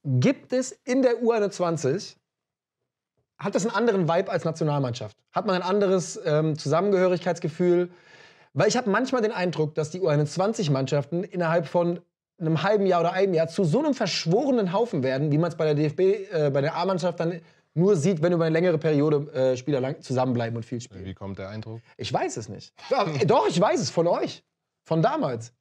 gibt es in der U21 hat das einen anderen Vibe als Nationalmannschaft? Hat man ein anderes ähm, Zusammengehörigkeitsgefühl? Weil ich habe manchmal den Eindruck, dass die U21-Mannschaften innerhalb von einem halben Jahr oder einem Jahr zu so einem verschworenen Haufen werden, wie man es bei der DFB, äh, bei der A-Mannschaft dann nur sieht, wenn über eine längere Periode äh, Spieler lang zusammenbleiben und viel äh, spielen. Wie kommt der Eindruck? Ich weiß es nicht. Doch, ich weiß es von euch. Von damals.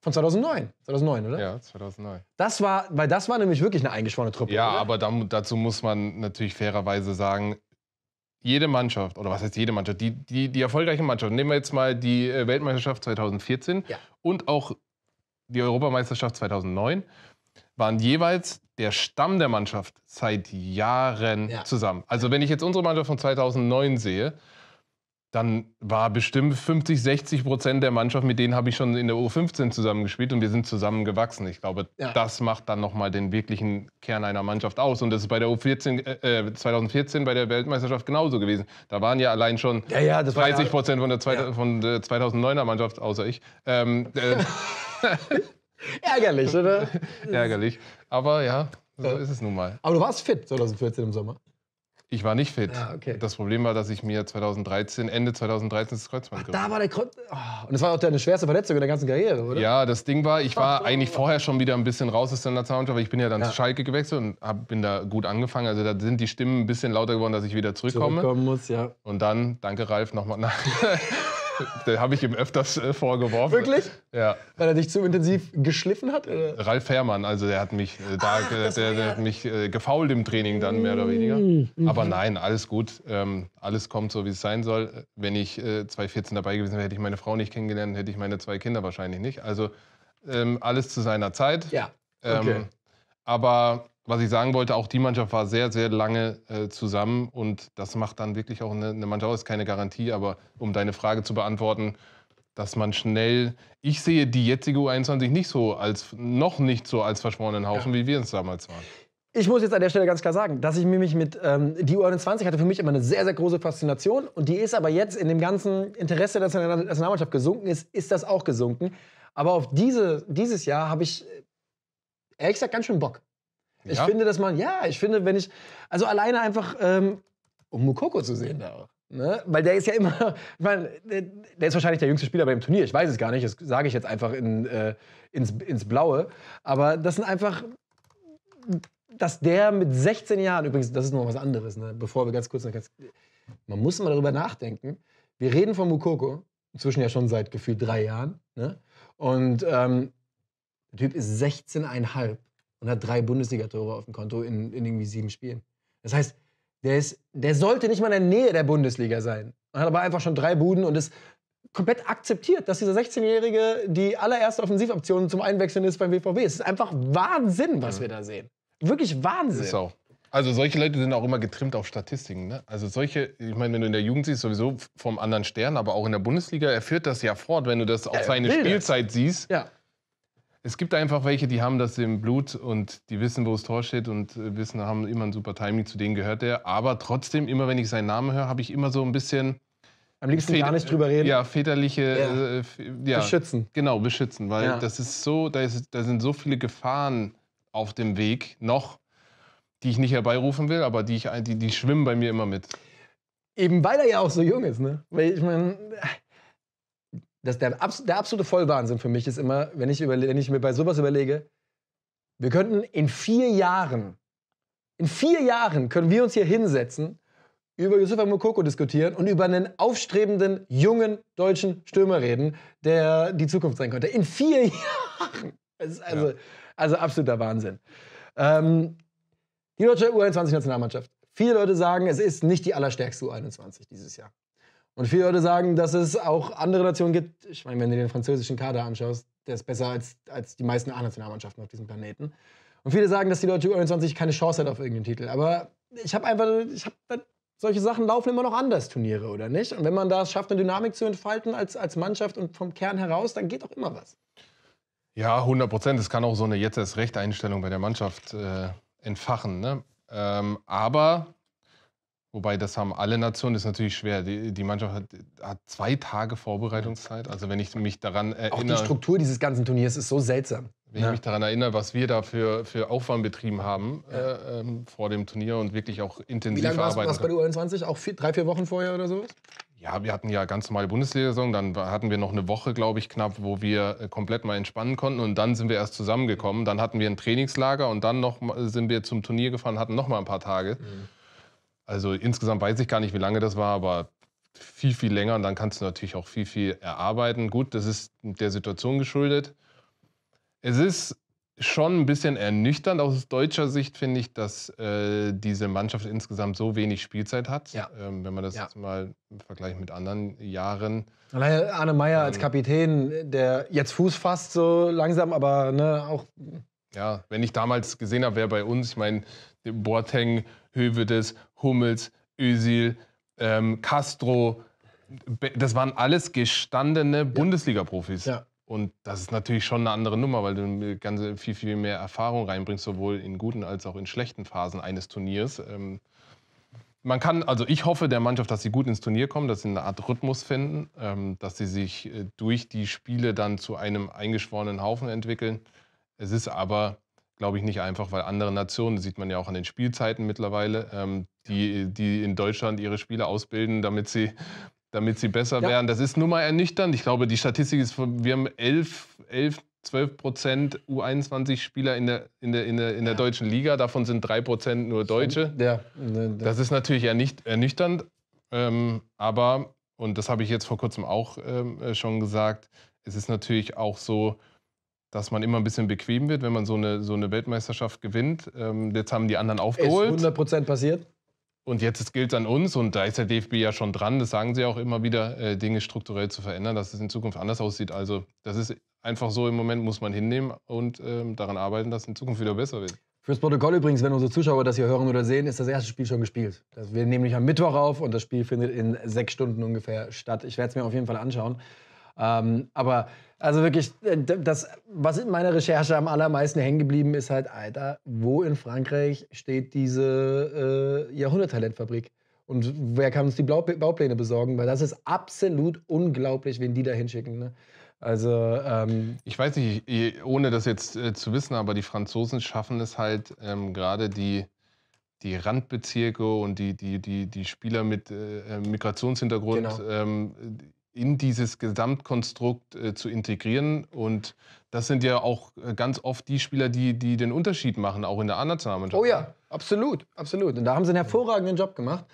Von 2009. 2009, oder? Ja, 2009. Das war, weil das war nämlich wirklich eine eingeschworene Truppe. Ja, oder? aber da, dazu muss man natürlich fairerweise sagen, jede Mannschaft, oder was heißt jede Mannschaft, die, die, die erfolgreiche Mannschaft, nehmen wir jetzt mal die äh, Weltmeisterschaft 2014 ja. und auch die Europameisterschaft 2009, waren jeweils der Stamm der Mannschaft seit Jahren ja. zusammen. Also wenn ich jetzt unsere Mannschaft von 2009 sehe, dann war bestimmt 50, 60 Prozent der Mannschaft, mit denen habe ich schon in der U15 zusammengespielt und wir sind zusammen gewachsen. Ich glaube, ja. das macht dann nochmal den wirklichen Kern einer Mannschaft aus. Und das ist bei der U14, äh, 2014 äh, bei der Weltmeisterschaft genauso gewesen. Da waren ja allein schon ja, ja, 30 Prozent von der, ja. von der 2009er Mannschaft, außer ich. Ähm, äh Ärgerlich, oder? Ärgerlich. Aber ja, so ist es nun mal. Aber du warst fit 2014 im Sommer. Ich war nicht fit. Ja, ah, okay. Das Problem war, dass ich mir 2013, Ende 2013 das Kreuzband gerissen Da war der Kreuz. Oh, und das war auch deine schwerste Verletzung in der ganzen Karriere, oder? Ja, das Ding war, ich war eigentlich vorher schon wieder ein bisschen raus aus der Nationalmannschaft, weil ich bin ja dann ja. zu Schalke gewechselt und hab, bin da gut angefangen. Also da sind die Stimmen ein bisschen lauter geworden, dass ich wieder zurückkomme. Zurückkommen muss, ja. Und dann, danke Ralf, nochmal. nach. Den habe ich ihm öfters äh, vorgeworfen. Wirklich? Ja. Weil er dich zu intensiv geschliffen hat? Oder? Ralf Herrmann, also der hat mich, äh, da, Ach, der, der, hat mich äh, gefault im Training dann mehr oder mm, weniger. Mhm. Aber nein, alles gut. Ähm, alles kommt so, wie es sein soll. Wenn ich äh, 2014 dabei gewesen wäre, hätte ich meine Frau nicht kennengelernt, hätte ich meine zwei Kinder wahrscheinlich nicht. Also ähm, alles zu seiner Zeit. Ja. Ähm, okay. Ähm, aber was ich sagen wollte, auch die Mannschaft war sehr, sehr lange äh, zusammen und das macht dann wirklich auch eine, eine Mannschaft, ist keine Garantie, aber um deine Frage zu beantworten, dass man schnell, ich sehe die jetzige U21 nicht so als, noch nicht so als verschworenen Haufen, ja. wie wir es damals waren. Ich muss jetzt an der Stelle ganz klar sagen, dass ich mich mit, ähm, die U21 hatte für mich immer eine sehr, sehr große Faszination und die ist aber jetzt in dem ganzen Interesse, dass eine Nationalmannschaft gesunken ist, ist das auch gesunken. Aber auf diese, dieses Jahr habe ich ehrlich gesagt ganz schön Bock. Ich finde, dass man, ja, ich finde, wenn ich, also alleine einfach, ähm, um Mukoko zu sehen da auch. Ne? Weil der ist ja immer, ich meine, der ist wahrscheinlich der jüngste Spieler bei dem Turnier, ich weiß es gar nicht, das sage ich jetzt einfach in, äh, ins, ins Blaue. Aber das sind einfach, dass der mit 16 Jahren, übrigens, das ist noch was anderes, ne? bevor wir ganz kurz ganz, man muss mal darüber nachdenken. Wir reden von Mukoko, inzwischen ja schon seit gefühlt drei Jahren. Ne? Und ähm, der Typ ist 16,5 und hat drei Bundesligatore auf dem Konto in, in irgendwie sieben Spielen. Das heißt, der, ist, der sollte nicht mal in der Nähe der Bundesliga sein. Er hat aber einfach schon drei Buden und ist komplett akzeptiert, dass dieser 16-Jährige die allererste Offensivoption zum Einwechseln ist beim BVB. Es ist einfach Wahnsinn, was ja. wir da sehen. Wirklich Wahnsinn. Ist auch. Also solche Leute sind auch immer getrimmt auf Statistiken. Ne? Also solche, ich meine, wenn du in der Jugend siehst, sowieso vom anderen Stern, aber auch in der Bundesliga, er führt das ja fort, wenn du das auf seine Spielzeit siehst. Ja. Es gibt einfach welche, die haben das im Blut und die wissen, wo das Tor steht und äh, wissen, haben immer ein super Timing, zu denen gehört er. Aber trotzdem, immer wenn ich seinen Namen höre, habe ich immer so ein bisschen. Am liebsten Väter, gar nicht drüber reden. Ja, väterliche. Ja. Äh, ja, beschützen. Genau, beschützen. Weil ja. das ist so, da, ist, da sind so viele Gefahren auf dem Weg noch, die ich nicht herbeirufen will, aber die, ich, die, die schwimmen bei mir immer mit. Eben weil er ja auch so jung ist, ne? Weil ich meine dass der, der absolute Vollwahnsinn für mich ist immer, wenn ich, überle- wenn ich mir bei sowas überlege, wir könnten in vier Jahren, in vier Jahren können wir uns hier hinsetzen, über Yusuf Mokoko diskutieren und über einen aufstrebenden, jungen deutschen Stürmer reden, der die Zukunft sein könnte. In vier Jahren! ist also, ja. also absoluter Wahnsinn. Ähm, die deutsche U21-Nationalmannschaft. Viele Leute sagen, es ist nicht die allerstärkste U21 dieses Jahr. Und viele Leute sagen, dass es auch andere Nationen gibt. Ich meine, wenn du den französischen Kader anschaust, der ist besser als, als die meisten A-Nationalmannschaften auf diesem Planeten. Und viele sagen, dass die deutsche U21 keine Chance hat auf irgendeinen Titel. Aber ich habe einfach, ich habe solche Sachen laufen immer noch anders, Turniere, oder nicht? Und wenn man da es schafft, eine Dynamik zu entfalten als, als Mannschaft und vom Kern heraus, dann geht auch immer was. Ja, 100 Prozent. Das kann auch so eine jetzt erst recht Einstellung bei der Mannschaft äh, entfachen. Ne? Ähm, aber Wobei, das haben alle Nationen, das ist natürlich schwer. Die, die Mannschaft hat, hat, zwei Tage Vorbereitungszeit. Also wenn ich mich daran erinnere... Auch die Struktur dieses ganzen Turniers ist so seltsam. Wenn ja. ich mich daran erinnere, was wir da für, für Aufwand betrieben haben ja. äh, ähm, vor dem Turnier und wirklich auch intensiv arbeiten. Wie lange warst du bei der U21? Auch vier, drei, vier Wochen vorher oder sowas? Ja, wir hatten ja ganz normale Bundesliga-Saison. Dann hatten wir noch eine Woche, glaube ich, knapp, wo wir äh, komplett mal entspannen konnten. Und dann sind wir erst zusammengekommen. Dann hatten wir ein Trainingslager und dann noch sind wir zum Turnier gefahren, hatten noch mal ein paar Tage. Mhm. Also insgesamt weiß ich gar nicht, wie lange das war, aber viel, viel länger und dann kannst du natürlich auch viel, viel erarbeiten. Gut, das ist der Situation geschuldet. Es ist schon ein bisschen ernüchternd aus deutscher Sicht, finde ich, dass äh, diese Mannschaft insgesamt so wenig Spielzeit hat. Ja. Ähm, wenn man das ja. jetzt mal im Vergleich mit anderen Jahren. Allein Arne Meyer ähm, als Kapitän, der jetzt Fuß fasst so langsam, aber ne, auch. Ja, wenn ich damals gesehen habe, wer bei uns, ich meine, Boateng, Hövedes, Hummels, Özil, ähm, Castro. Das waren alles gestandene ja. Bundesliga-Profis. Ja. Und das ist natürlich schon eine andere Nummer, weil du ganze viel, viel mehr Erfahrung reinbringst, sowohl in guten als auch in schlechten Phasen eines Turniers. Ähm, man kann, also ich hoffe der Mannschaft, dass sie gut ins Turnier kommen, dass sie eine Art Rhythmus finden, ähm, dass sie sich äh, durch die Spiele dann zu einem eingeschworenen Haufen entwickeln. Es ist aber glaube ich, nicht einfach, weil andere Nationen, das sieht man ja auch an den Spielzeiten mittlerweile, ähm, die, die in Deutschland ihre Spieler ausbilden, damit sie, damit sie besser ja. werden. Das ist nun mal ernüchternd. Ich glaube, die Statistik ist, wir haben 11, 11 12 Prozent U21-Spieler in der, in der, in der, in der ja. deutschen Liga, davon sind 3 Prozent nur Deutsche. Ja. Ne, das ist natürlich ernüchternd, ähm, aber, und das habe ich jetzt vor kurzem auch ähm, äh, schon gesagt, es ist natürlich auch so, dass man immer ein bisschen bequem wird, wenn man so eine, so eine Weltmeisterschaft gewinnt. Ähm, jetzt haben die anderen aufgeholt. Ist 100% passiert. Und jetzt es gilt an uns, und da ist der DFB ja schon dran, das sagen sie auch immer wieder, äh, Dinge strukturell zu verändern, dass es in Zukunft anders aussieht. Also das ist einfach so im Moment, muss man hinnehmen und ähm, daran arbeiten, dass es in Zukunft wieder besser wird. Fürs Protokoll übrigens, wenn unsere Zuschauer das hier hören oder sehen, ist das erste Spiel schon gespielt. Wir nehmen nämlich am Mittwoch auf und das Spiel findet in sechs Stunden ungefähr statt. Ich werde es mir auf jeden Fall anschauen. Ähm, aber also wirklich, äh, das, was in meiner Recherche am allermeisten hängen geblieben ist, halt, Alter, wo in Frankreich steht diese äh, Jahrhunderttalentfabrik? Und wer kann uns die Baupläne besorgen? Weil das ist absolut unglaublich, wen die da hinschicken. Ne? Also ähm ich weiß nicht, ohne das jetzt äh, zu wissen, aber die Franzosen schaffen es halt ähm, gerade die, die Randbezirke und die, die, die, die Spieler mit äh, äh Migrationshintergrund genau. ähm, in dieses Gesamtkonstrukt äh, zu integrieren. Und das sind ja auch äh, ganz oft die Spieler, die, die den Unterschied machen, auch in der Nationalmannschaft. Oh ja, absolut, absolut. Und da haben sie einen hervorragenden Job gemacht.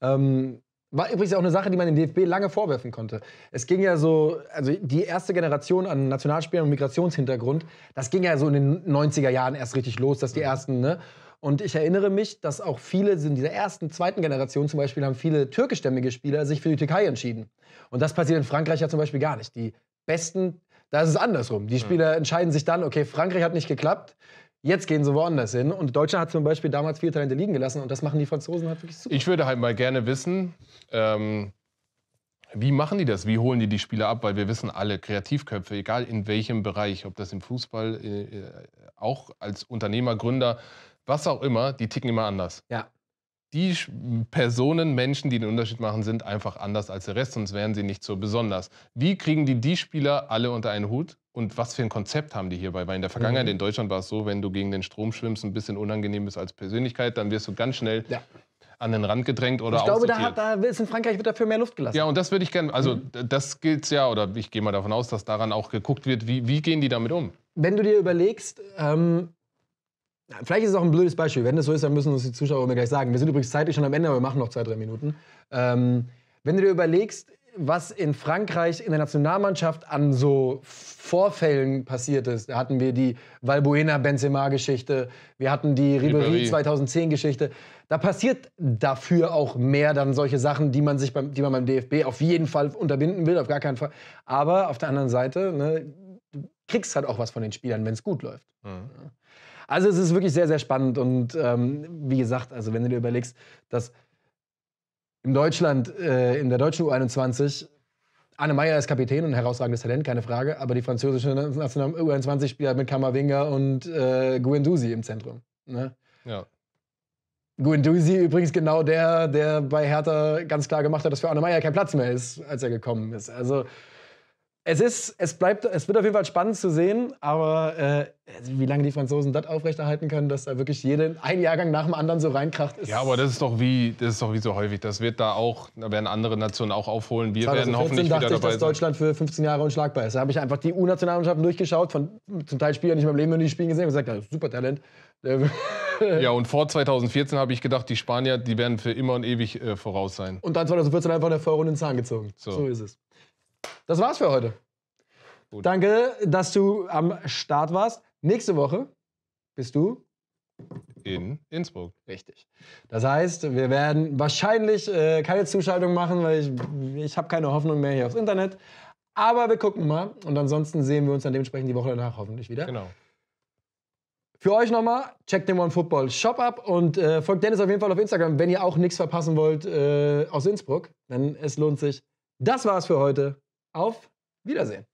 Ähm, war übrigens auch eine Sache, die man dem DFB lange vorwerfen konnte. Es ging ja so, also die erste Generation an Nationalspielern und Migrationshintergrund, das ging ja so in den 90er Jahren erst richtig los, dass die mhm. ersten, ne? Und ich erinnere mich, dass auch viele in dieser ersten, zweiten Generation zum Beispiel haben viele türkischstämmige Spieler sich für die Türkei entschieden. Und das passiert in Frankreich ja zum Beispiel gar nicht. Die besten, da ist es andersrum. Die Spieler entscheiden sich dann, okay, Frankreich hat nicht geklappt, Jetzt gehen sie woanders hin. Und Deutschland hat zum Beispiel damals vier Talente liegen gelassen. Und das machen die Franzosen halt wirklich super. Ich würde halt mal gerne wissen, ähm, wie machen die das? Wie holen die die Spieler ab? Weil wir wissen alle, Kreativköpfe, egal in welchem Bereich, ob das im Fußball, äh, äh auch als Unternehmer, Gründer, was auch immer, die ticken immer anders. Ja. Die Personen, Menschen, die den Unterschied machen, sind einfach anders als der Rest, sonst wären sie nicht so besonders. Wie kriegen die die Spieler alle unter einen Hut? Und was für ein Konzept haben die hierbei? Weil in der Vergangenheit mhm. in Deutschland war es so, wenn du gegen den Strom schwimmst, ein bisschen unangenehm bist als Persönlichkeit, dann wirst du ganz schnell ja an den Rand gedrängt oder Ich glaube, da, hat, da ist in Frankreich wird dafür mehr Luft gelassen. Ja, und das würde ich gerne, also mhm. das gilt ja, oder ich gehe mal davon aus, dass daran auch geguckt wird, wie, wie gehen die damit um? Wenn du dir überlegst, ähm, Vielleicht ist es auch ein blödes Beispiel. Wenn das so ist, dann müssen uns die Zuschauer mir gleich sagen. Wir sind übrigens zeitlich schon am Ende, aber wir machen noch zwei, drei Minuten. Ähm, wenn du dir überlegst, was in Frankreich in der Nationalmannschaft an so Vorfällen passiert ist. Da hatten wir die Valbuena-Benzema-Geschichte, wir hatten die Ribéry 2010-Geschichte. Da passiert dafür auch mehr dann solche Sachen, die man sich beim, die man beim DFB auf jeden Fall unterbinden will, auf gar keinen Fall. Aber auf der anderen Seite, ne, du kriegst halt auch was von den Spielern, wenn es gut läuft. Mhm. Ja. Also es ist wirklich sehr, sehr spannend. Und ähm, wie gesagt, also wenn du dir überlegst, dass in Deutschland, äh, in der deutschen U21, Anne Meyer ist Kapitän und herausragendes Talent, keine Frage, aber die französische National U21 spielt halt mit Kamavinga und äh, Guendouzi im Zentrum. Ne? Ja. Guendouzi übrigens genau der, der bei Hertha ganz klar gemacht hat, dass für Anne Meyer kein Platz mehr ist, als er gekommen ist. Also es ist, es bleibt, es wird auf jeden Fall spannend zu sehen, aber äh, also wie lange die Franzosen das aufrechterhalten können, dass da wirklich jeden ein Jahrgang nach dem anderen so reinkracht. Ist ja, aber das ist doch wie, das ist doch wie so häufig. Das wird da auch, da werden andere Nationen auch aufholen. Wir werden hoffentlich dachte wieder ich, dabei dass Deutschland für 15 Jahre unschlagbar ist. Da habe ich einfach die U-Nationalmannschaften durchgeschaut, von zum Teil Spielern, die ich in meinem Leben noch nie spielen gesehen, und gesagt, ja, super Talent. ja, und vor 2014 habe ich gedacht, die Spanier, die werden für immer und ewig äh, voraus sein. Und dann 2014 einfach in der Vorrunde in den Zahn gezogen. So, so ist es. Das war's für heute. Gut. Danke, dass du am Start warst. Nächste Woche bist du in Innsbruck. Richtig. Das heißt, wir werden wahrscheinlich äh, keine Zuschaltung machen, weil ich, ich habe keine Hoffnung mehr hier aufs Internet. Aber wir gucken mal. Und ansonsten sehen wir uns dann dementsprechend die Woche danach hoffentlich wieder. Genau. Für euch nochmal, checkt den One Football Shop ab und äh, folgt Dennis auf jeden Fall auf Instagram, wenn ihr auch nichts verpassen wollt äh, aus Innsbruck. Denn es lohnt sich. Das war's für heute. Auf Wiedersehen.